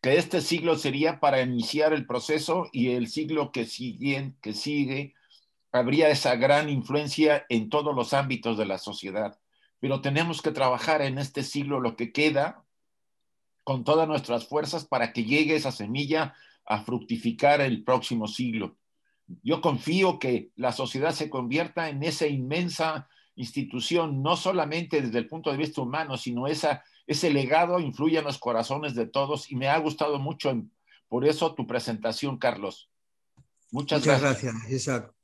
Que este siglo sería para iniciar el proceso y el siglo que sigue, que sigue habría esa gran influencia en todos los ámbitos de la sociedad. Pero tenemos que trabajar en este siglo lo que queda con todas nuestras fuerzas para que llegue esa semilla a fructificar el próximo siglo. Yo confío que la sociedad se convierta en esa inmensa institución, no solamente desde el punto de vista humano, sino esa, ese legado influye en los corazones de todos y me ha gustado mucho por eso tu presentación, Carlos. Muchas, gracias. gracias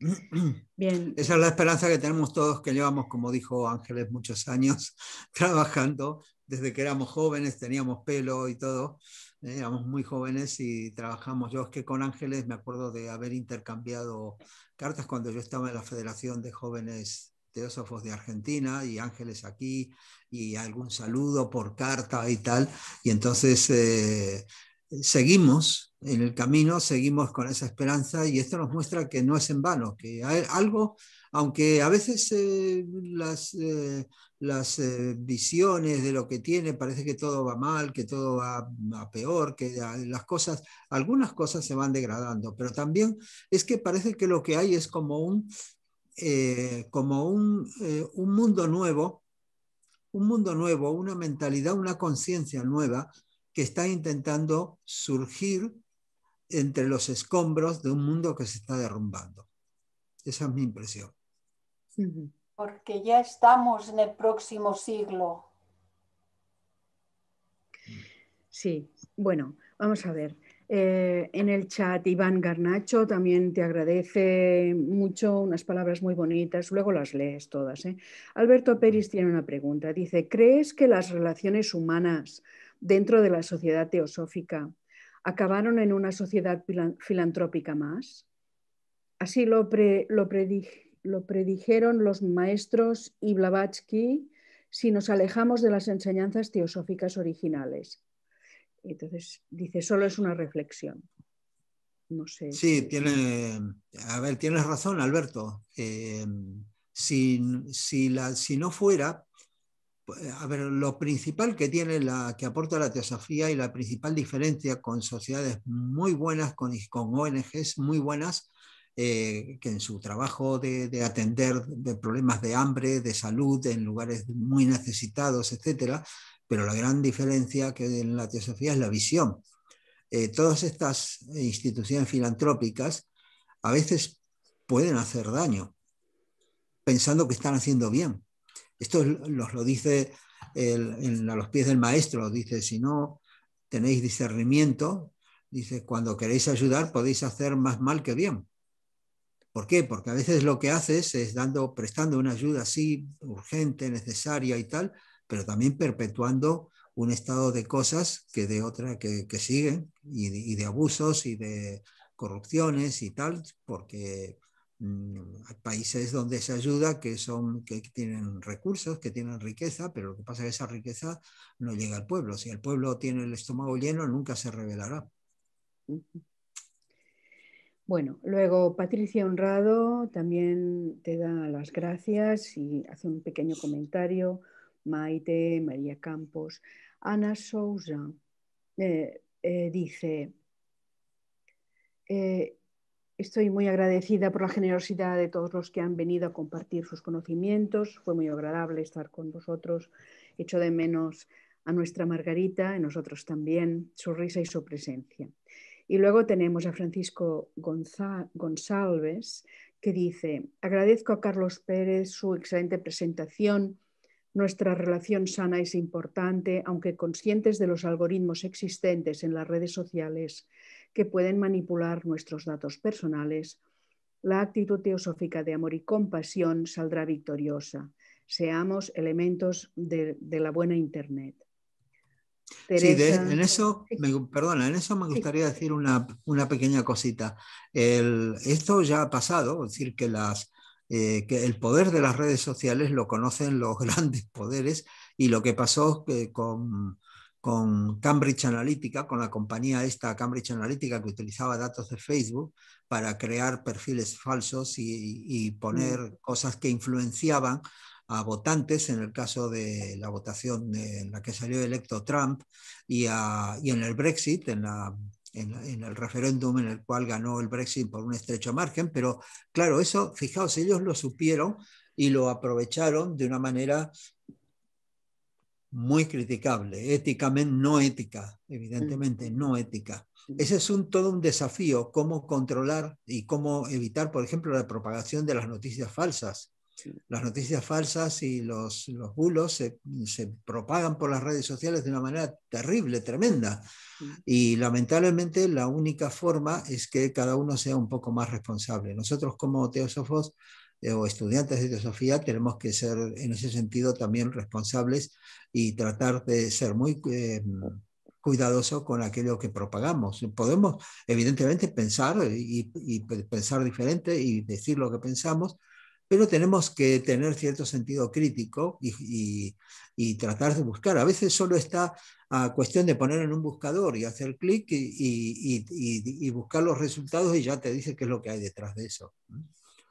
Bien. Esa es la esperanza que tenemos todos, que llevamos, como dijo Ángeles, muchos años trabajando. Desde que éramos jóvenes teníamos pelo y todo. Eh, éramos muy jóvenes y trabajamos. Yo es que con Ángeles me acuerdo de haber intercambiado cartas cuando yo estaba en la Federación de Jóvenes Teósofos de Argentina y Ángeles aquí y algún saludo por carta y tal. Y entonces eh, seguimos en el camino, seguimos con esa esperanza y esto nos muestra que no es en vano, que hay algo, aunque a veces eh, las, eh, eh, visiones de lo que tiene parece que todo va mal, que todo va peor, que las cosas, algunas cosas se van degradando, pero también es que parece que lo que hay es como un, como un, un mundo nuevo, un mundo nuevo, una mentalidad, una conciencia nueva que está intentando surgir entre los escombros de un mundo que se está derrumbando. Esa es mi impresión. Porque ya estamos en el próximo siglo. Sí, bueno, vamos a ver. Eh, en el chat, Iván Garnacho también te agradece mucho unas palabras muy bonitas, luego las lees todas. ¿eh? Alberto Peris tiene una pregunta. Dice, ¿crees que las relaciones humanas dentro de la sociedad teosófica acabaron en una sociedad filantrópica más. Así lo, predijeron los maestros y Blavatsky si nos alejamos de las enseñanzas teosóficas originales. Entonces, dice, solo es una reflexión. No sé. Sí, tiene, a ver, tienes razón, Alberto. Eh, si, si, la, si no fuera a ver, lo principal que tiene la que aporta la teosofía y la principal diferencia con sociedades muy buenas, con, ONGs muy buenas, eh, que en su trabajo de, atender de problemas de hambre, de salud, en lugares muy necesitados, etcétera, pero la gran diferencia que en la teosofía es la visión. Eh, todas estas instituciones filantrópicas a veces pueden hacer daño, pensando que están haciendo bien, esto los lo dice a los pies del maestro, dice, si no tenéis discernimiento, dice, cuando queréis ayudar podéis hacer más mal que bien. ¿Por qué? Porque a veces lo que haces es dando, prestando una ayuda así urgente, necesaria y tal, pero también perpetuando un estado de cosas que de otra que, que siguen y y de, abusos y de corrupciones y tal, porque Mm, países donde se ayuda, que, son, que tienen recursos, que tienen riqueza, pero lo que pasa es que esa riqueza no llega al pueblo. Si el pueblo tiene el estómago lleno, nunca se revelará Bueno, luego Patricia Honrado también te da las gracias y hace un pequeño comentario. Maite, María Campos. Ana Sousa eh, eh, dice, eh, Estoy muy agradecida por la generosidad de todos los que han venido a compartir sus conocimientos. Fue muy agradable estar con vosotros. Echo de menos a nuestra Margarita, a nosotros también, su risa y su presencia. Y luego tenemos a Francisco González, que dice, agradezco a Carlos Pérez su excelente presentación. Nuestra relación sana es importante, aunque conscientes de los algoritmos existentes en las redes sociales, que pueden manipular nuestros datos personales, la actitud teosófica de amor y compasión saldrá victoriosa. Seamos elementos de, la buena Internet. en eso, me, perdona, en eso me gustaría decir una, pequeña cosita. esto ya ha pasado, decir, que, las, eh, que el poder de las redes sociales lo conocen los grandes poderes y lo que pasó que eh, con, con Cambridge Analytica, con la compañía esta Cambridge Analytica que utilizaba datos de Facebook para crear perfiles falsos y, poner mm. cosas que influenciaban a votantes en el caso de la votación en la que salió electo Trump y, en el Brexit, en en, el referéndum en el cual ganó el Brexit por un estrecho margen, pero claro, eso, fijaos, ellos lo supieron y lo aprovecharon de una manera muy criticable, éticamente no ética, evidentemente no ética. Ese es un, todo un desafío, cómo controlar y cómo evitar, por ejemplo, la propagación de las noticias falsas. Las noticias falsas y los, bulos se, propagan por las redes sociales de una manera terrible, tremenda. Y lamentablemente la única forma es que cada uno sea un poco más responsable. Nosotros como teósofos eh, o estudiantes de filosofía, tenemos que ser en ese sentido también responsables y tratar de ser muy eh, cuidadoso cuidadosos con aquello que propagamos. Podemos evidentemente pensar y, pensar diferente y decir lo que pensamos, pero tenemos que tener cierto sentido crítico y, tratar de buscar. A veces solo está a cuestión de poner en un buscador y hacer clic y buscar los resultados y ya te dice qué es lo que hay detrás de eso.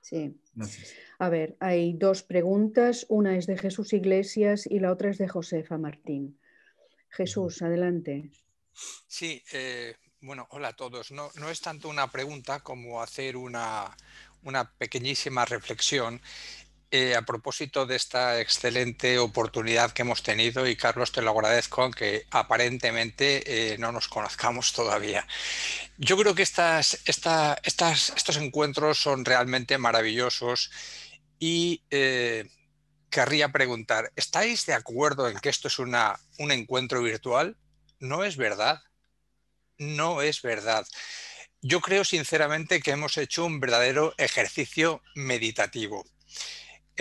Sí. A ver, hay dos preguntas. Una es de Jesús Iglesias y la otra es de Josefa Martín. Jesús, adelante. Sí, eh, bueno, hola a todos. No, es tanto una pregunta como hacer una, una pequeñísima reflexión eh, a propósito de esta excelente oportunidad que hemos tenido y Carlos te lo agradezco, aunque aparentemente eh, no nos conozcamos todavía. Yo creo que estos encuentros son realmente maravillosos y eh, querría preguntar, ¿estáis de acuerdo en que esto es una, un encuentro virtual? No es verdad. No es verdad. Yo creo sinceramente que hemos hecho un verdadero ejercicio meditativo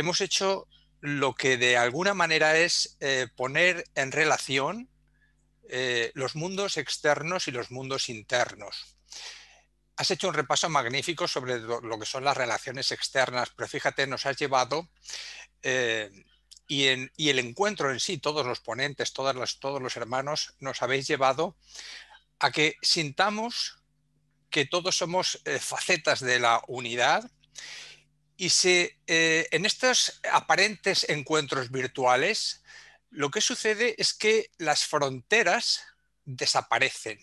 hemos hecho lo que de alguna manera es eh, poner en relación eh, los mundos externos y los mundos internos. Has hecho un repaso magnífico sobre lo que son las relaciones externas, pero fíjate, nos has llevado eh, y, el encuentro en sí, todos los ponentes, todas las, todos los hermanos, nos habéis llevado a que sintamos que todos somos facetas de la unidad y eh, en estos aparentes encuentros virtuales, lo que sucede es que las fronteras desaparecen.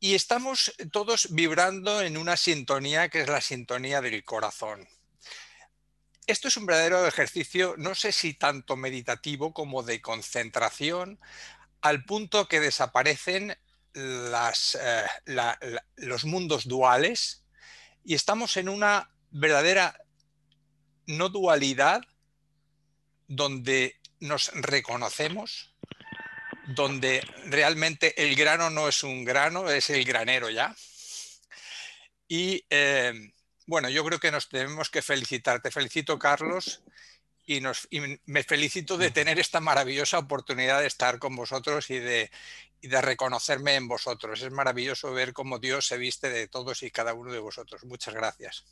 Y estamos todos vibrando en una sintonía que es la sintonía del corazón. Esto es un verdadero ejercicio, no sé si tanto meditativo como de concentración, al punto que desaparecen eh, los mundos duales y estamos en una verdadera no dualidad donde nos reconocemos, donde realmente el grano no es un grano, es el granero ya. Y eh, bueno, yo creo que nos tenemos que felicitar. Te felicito, Carlos, y, me felicito de tener esta maravillosa oportunidad de estar con vosotros y de reconocerme en vosotros. Es maravilloso ver cómo Dios se viste de todos y cada uno de vosotros. Muchas gracias.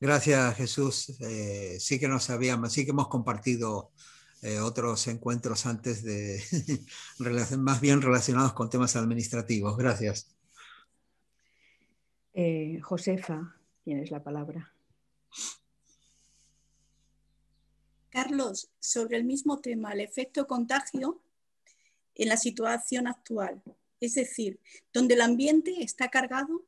Gracias, Jesús. Eh, sí que nos sabíamos, sí que hemos compartido eh, otros encuentros antes de más bien relacionados con temas administrativos. Gracias. Eh, Josefa, tienes la palabra. Carlos, sobre el mismo tema, el efecto contagio en la situación actual, es decir, donde el ambiente está cargado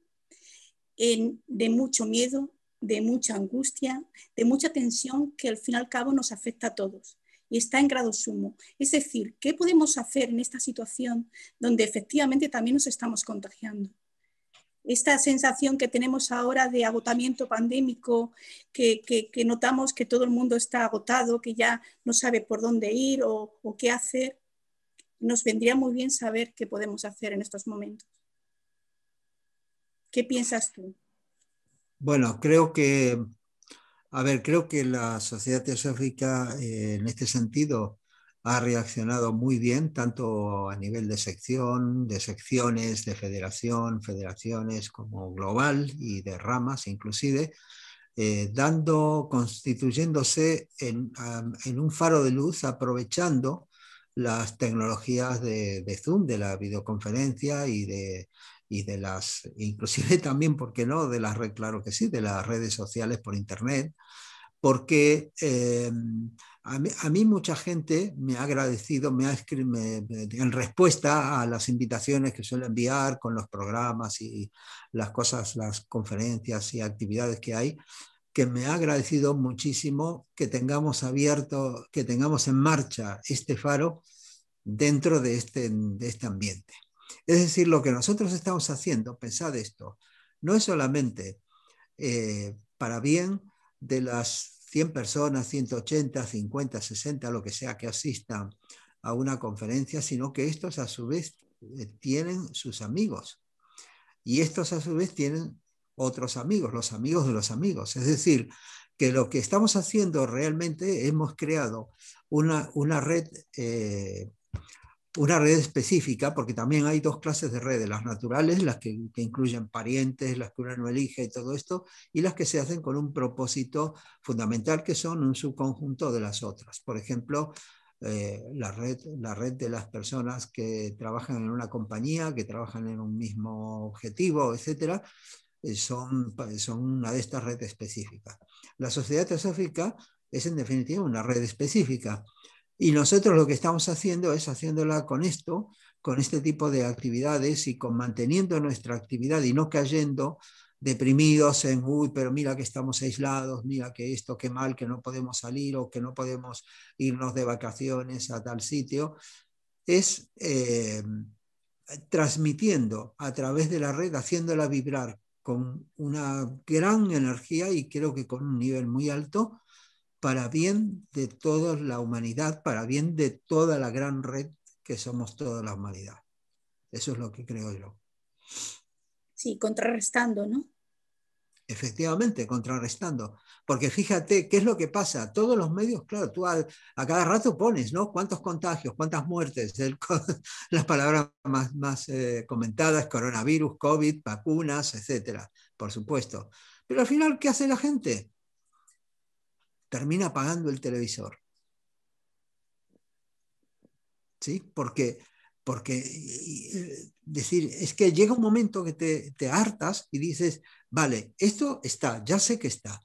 de mucho miedo, de mucha angustia, de mucha tensión que al fin y al cabo nos afecta a todos y está en grado sumo. Es decir, ¿qué podemos hacer en esta situación donde efectivamente también nos estamos contagiando? Esta sensación que tenemos ahora de agotamiento pandémico, que, notamos que todo el mundo está agotado, que ya no sabe por dónde ir o qué hacer, nos vendría muy bien saber qué podemos hacer en estos momentos. ¿Qué piensas tú? Bueno, creo que, a ver, creo que la sociedad teosófica eh, en este sentido ha reaccionado muy bien, tanto a nivel de sección, de secciones, de federación, federaciones como global y de ramas inclusive, eh, dando, constituyéndose en, un faro de luz, aprovechando las tecnologías de Zoom, de la videoconferencia y de, y de las, inclusive también, porque no?, de las redes, claro que sí, de las redes sociales por Internet, porque eh, a, mí, mucha gente me ha agradecido, me ha escrito en respuesta a las invitaciones que suele enviar con los programas y las cosas, las conferencias y actividades que hay, que me ha agradecido muchísimo que tengamos abierto, que tengamos en marcha este faro dentro de este, este ambiente. Es decir, lo que nosotros estamos haciendo, pensad esto, no es solamente eh, para bien de las 100 personas, 180, 50, 60, lo que sea que asistan a una conferencia, sino que estos a su vez eh, tienen sus amigos. Y estos a su vez tienen otros amigos, los amigos de los amigos. Es decir, que lo que estamos haciendo realmente hemos creado una, red eh, una red específica, porque también hay dos clases de redes, las naturales, las que, incluyen parientes, las que uno no elige y todo esto, y las que se hacen con un propósito fundamental, que son un subconjunto de las otras. Por ejemplo, eh, la, red, la red de las personas que trabajan en una compañía, que trabajan en un mismo objetivo, etcétera, eh, son, son una de estas redes específicas. La sociedad teosófica es en definitiva una red específica y nosotros lo que estamos haciendo es haciéndola con esto, con este tipo de actividades y con manteniendo nuestra actividad y no cayendo deprimidos en, uy, pero mira que estamos aislados, mira que esto, qué mal, que no podemos salir o que no podemos irnos de vacaciones a tal sitio, es eh, transmitiendo a través de la red, haciéndola vibrar con una gran energía y creo que con un nivel muy alto para bien de toda la humanidad, para bien de toda la gran red que somos toda la humanidad. Eso es lo que creo yo. Sí, contrarrestando, ¿no? Efectivamente, contrarrestando. Porque fíjate, ¿qué es lo que pasa? Todos los medios, claro, tú a, cada rato pones, ¿no? ¿Cuántos contagios? ¿Cuántas muertes? las palabras más, eh, comentadas, coronavirus, COVID, vacunas, etcétera, por supuesto. Pero al final, ¿qué hace la gente? termina apagando el televisor. ¿Sí? Porque, porque eh, decir, es que llega un momento que te, hartas y dices, vale, esto está, ya sé que está,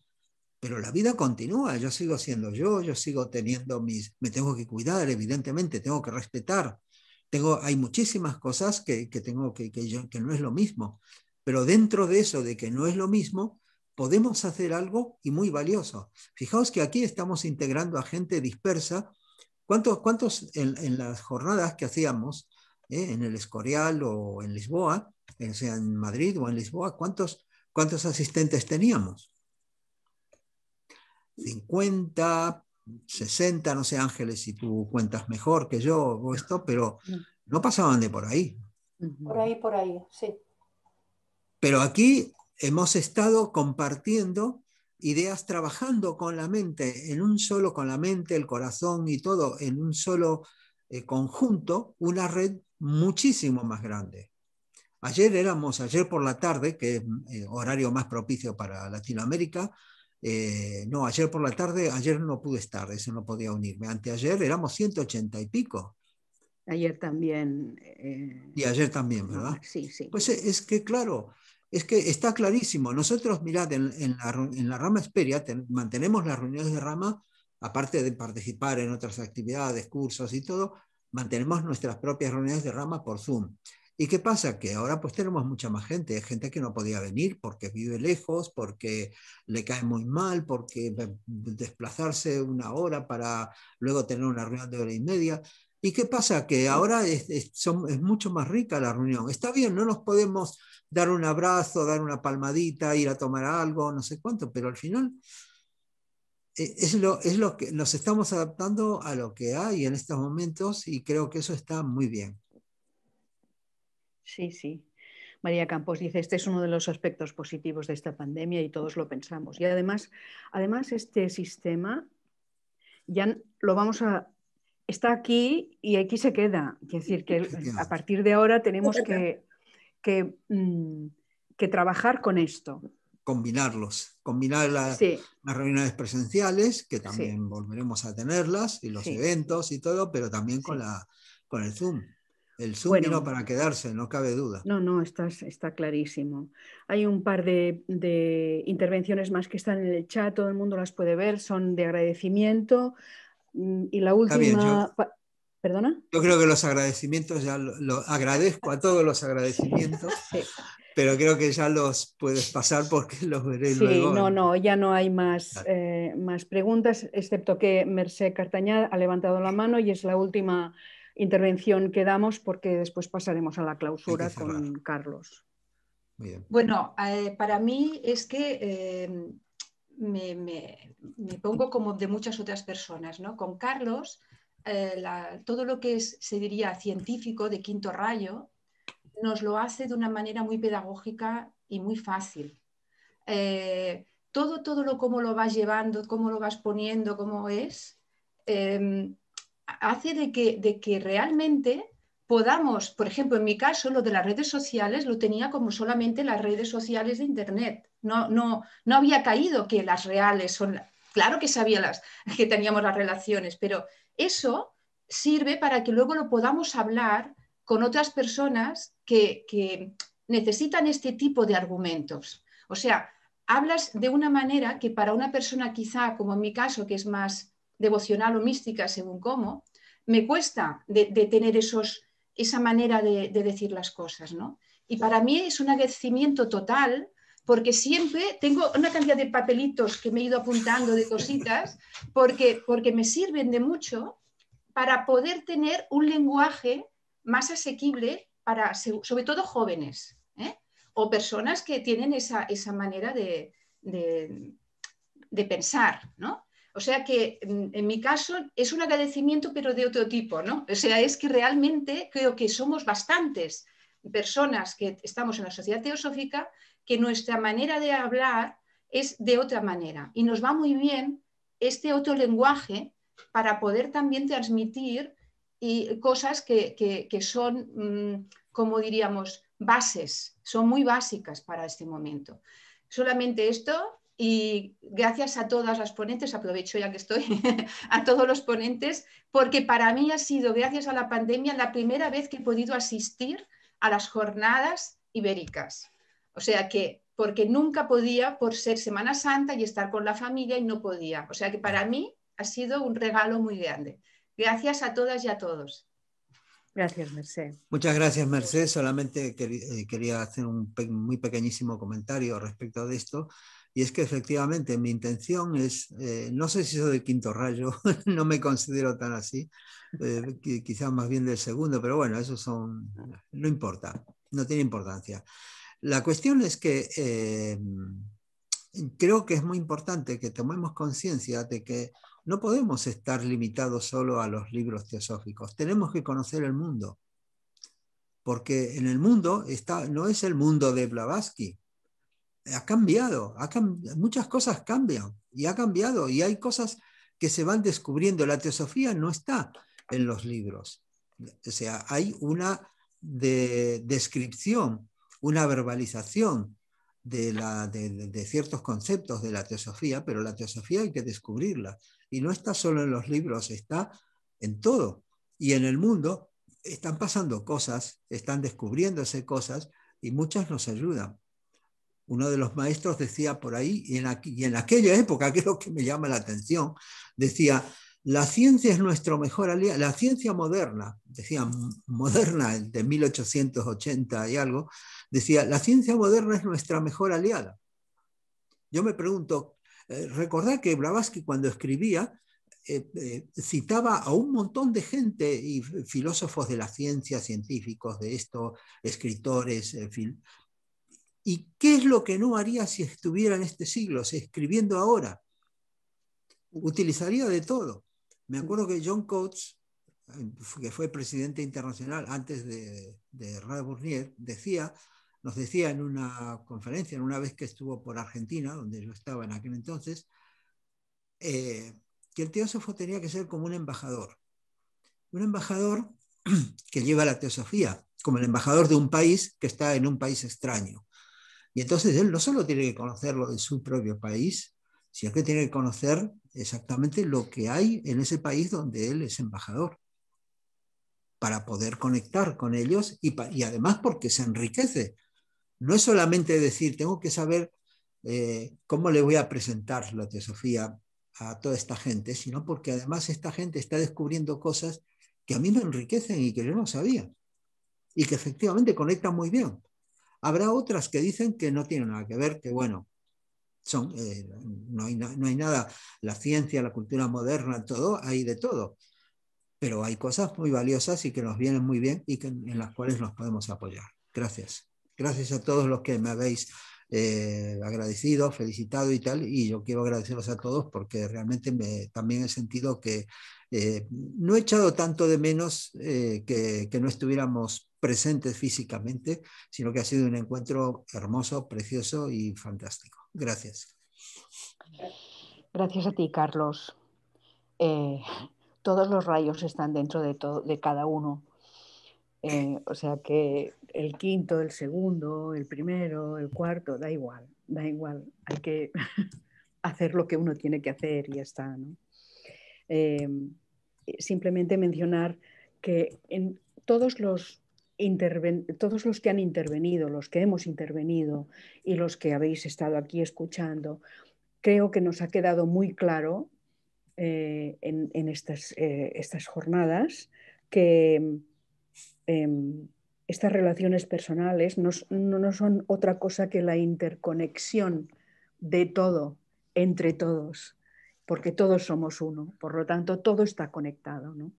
pero la vida continúa, yo sigo siendo yo, yo sigo teniendo mis, me tengo que cuidar, evidentemente, tengo que respetar, tengo, hay muchísimas cosas que, que tengo que, que, que no es lo mismo, pero dentro de eso de que no es lo mismo, podemos hacer algo y muy valioso. Fijaos que aquí estamos integrando a gente dispersa. ¿Cuántos, cuántos en, las jornadas que hacíamos eh, en el Escorial o en Lisboa, o eh, sea, en Madrid o en Lisboa, cuántos, cuántos asistentes teníamos? 50, 60, no sé Ángeles si tú cuentas mejor que yo o esto, pero mm. no pasaban de por ahí. Por ahí, por ahí, sí. Pero aquí hemos estado compartiendo ideas trabajando con la mente, en un solo, con la mente, el corazón y todo, en un solo eh, conjunto, una red muchísimo más grande. Ayer éramos, ayer por la tarde, que es eh, horario más propicio para Latinoamérica, eh, no, ayer por la tarde, ayer no pude estar, eso no podía unirme. Anteayer éramos 180 y pico. Ayer también. y ayer también, ¿verdad? Sí, sí. Pues es que, claro, es que está clarísimo. Nosotros, mirad, en, la, rama Esperia mantenemos las reuniones de rama, aparte de participar en otras actividades, cursos y todo, mantenemos nuestras propias reuniones de rama por Zoom. ¿Y qué pasa? Que ahora pues tenemos mucha más gente, gente que no podía venir porque vive lejos, porque le cae muy mal, porque eh, desplazarse una hora para luego tener una reunión de hora y media. ¿Y qué pasa? Que ahora es, mucho más rica la reunión. Está bien, no nos podemos dar un abrazo, dar una palmadita, ir a tomar algo, no sé cuánto, pero al final e, es lo, es lo que nos estamos adaptando a lo que hay en estos momentos y creo que eso está muy bien. Sí, sí. María Campos dice, este es uno de los aspectos positivos de esta pandemia y todos lo pensamos. Y además, además este sistema ya lo vamos a, está aquí y aquí se queda. Es decir, que a partir de ahora tenemos que, mm, que, trabajar con esto. Combinarlos, combinar las reuniones presenciales, que también volveremos a tenerlas, y los eventos y todo, pero también con, la, con el Zoom. El Zoom para quedarse, no cabe duda. No, no, está, está clarísimo. Hay un par de, de, intervenciones más que están en el chat, todo el mundo las puede ver, son de agradecimiento Mm, y la última... yo, ¿Perdona? Yo creo que los agradecimientos ya lo agradezco a todos los agradecimientos. pero creo que ya los puedes pasar porque los veré luego. Sí, no, no, ya no hay más, eh, más preguntas, excepto que Merced Cartañá ha levantado la mano y es la última intervención que damos porque después pasaremos a la clausura con Carlos. Bueno, eh, para mí es que eh, me, pongo como de muchas otras personas. ¿no? Con Carlos, eh, todo lo que es, se diría científico de quinto rayo, nos lo hace de una manera muy pedagógica y muy fácil. Eh, todo, lo cómo lo vas llevando, cómo lo vas poniendo, cómo es, em, hace de que, de que realmente podamos, por ejemplo, en mi caso, lo de las redes sociales lo tenía como solamente las redes sociales de Internet. No, no, no había caído que las reales son, claro que sabía las, que teníamos las relaciones, pero eso sirve para que luego lo podamos hablar con otras personas que, necesitan este tipo de argumentos. O sea, hablas de una manera que para una persona quizá, como en mi caso, que es más devocional o mística, según cómo, me cuesta de tener esos esa manera de, decir las cosas, ¿no? Y para mí es un agradecimiento total porque siempre tengo una cantidad de papelitos que me he ido apuntando de cositas porque, porque me sirven de mucho para poder tener un lenguaje más asequible para, sobre todo, jóvenes ¿eh? o personas que tienen esa, esa manera de, de, de pensar, ¿no? O sea que en mi caso es un agradecimiento, pero de otro tipo, ¿no? O sea, es que realmente creo que somos bastantes personas que estamos en la sociedad teosófica que nuestra manera de hablar es de otra manera y nos va muy bien este otro lenguaje para poder también transmitir y cosas que, que son, mm, como diríamos, bases, son muy básicas para este momento. Solamente esto, y gracias a todas las ponentes, aprovecho ya que estoy, a todos los ponentes, porque para mí ha sido, gracias a la pandemia, la primera vez que he podido asistir a las jornadas ibéricas. O sea que, porque nunca podía por ser Semana Santa y estar con la familia y no podía. O sea que para mí ha sido un regalo muy grande. Gracias a todas y a todos. Gracias, Mercedes Muchas gracias, Mercedes Solamente eh, quería hacer un muy pequeñísimo comentario respecto de esto. Y es que efectivamente mi intención es, eh, no sé si eso del quinto rayo, no me considero tan así, eh, quizás más bien del segundo, pero bueno, eso son, no importa, no tiene importancia. La cuestión es que eh, creo que es muy importante que tomemos conciencia de que no podemos estar limitados solo a los libros teosóficos, tenemos que conocer el mundo, porque en el mundo está, no es el mundo de Blavatsky, ha cambiado, muchas cosas cambian y ha cambiado y hay cosas que se van descubriendo. La teosofía no está en los libros. O sea, hay una descripción, una verbalización de, de, ciertos conceptos de la teosofía, pero la teosofía hay que descubrirla. Y no está solo en los libros, está en todo. Y en el mundo están pasando cosas, están descubriéndose cosas y muchas nos ayudan. Uno de los maestros decía por ahí, y en, aquella época, que lo que me llama la atención, decía, la ciencia es nuestro mejor aliado, la ciencia moderna, decía moderna de 1880 y algo, decía, la ciencia moderna es nuestra mejor aliada. Yo me pregunto, recordad eh, recordar que Blavatsky cuando escribía eh, eh, citaba a un montón de gente y filósofos de la ciencia, científicos de esto, escritores, ¿Y qué es lo que no haría si estuviera en este siglo, escribiendo ahora? Utilizaría de todo. Me acuerdo que John Coates, em, que fue presidente internacional antes de, de decía, nos decía en una conferencia, en una vez que estuvo por Argentina, donde yo estaba en aquel entonces, eh, que el teósofo tenía que ser como un embajador. Un embajador que lleva la teosofía, como el embajador de un país que está en un país extraño. Y entonces él no solo tiene que conocer lo de su propio país, sino que tiene que conocer exactamente lo que hay en ese país donde él es embajador, para poder conectar con ellos y, además porque se enriquece. No es solamente decir, tengo que saber eh, cómo le voy a presentar la teosofía a toda esta gente, sino porque además esta gente está descubriendo cosas que a mí me enriquecen y que yo no sabía y que efectivamente conectan muy bien. Habrá otras que dicen que no tienen nada que ver, que bueno, son, eh, no, hay, nada, la ciencia, la cultura moderna, todo, hay de todo. Pero hay cosas muy valiosas y que nos vienen muy bien y en las cuales nos podemos apoyar. Gracias. Gracias a todos los que me habéis eh, agradecido, felicitado y tal. Y yo quiero agradeceros a todos porque realmente me, también he sentido que eh, no he echado tanto de menos que, que no estuviéramos presentes físicamente, sino que ha sido un encuentro hermoso, precioso y fantástico. Gracias. Gracias a ti, Carlos. Eh, todos los rayos están dentro de, de cada uno. Eh, o sea que el quinto, el segundo, el primero, el cuarto, da igual, da igual. Hay que hacer lo que uno tiene que hacer y ya está. Eh, simplemente mencionar que en todos los todos los que han intervenido, los que hemos intervenido y los que habéis estado aquí escuchando, creo que nos ha quedado muy claro eh, en, eh, estas, jornadas que em, estas relaciones personales no, no son otra cosa que la interconexión de todo, entre todos, porque todos somos uno, por lo tanto todo está conectado. ¿no?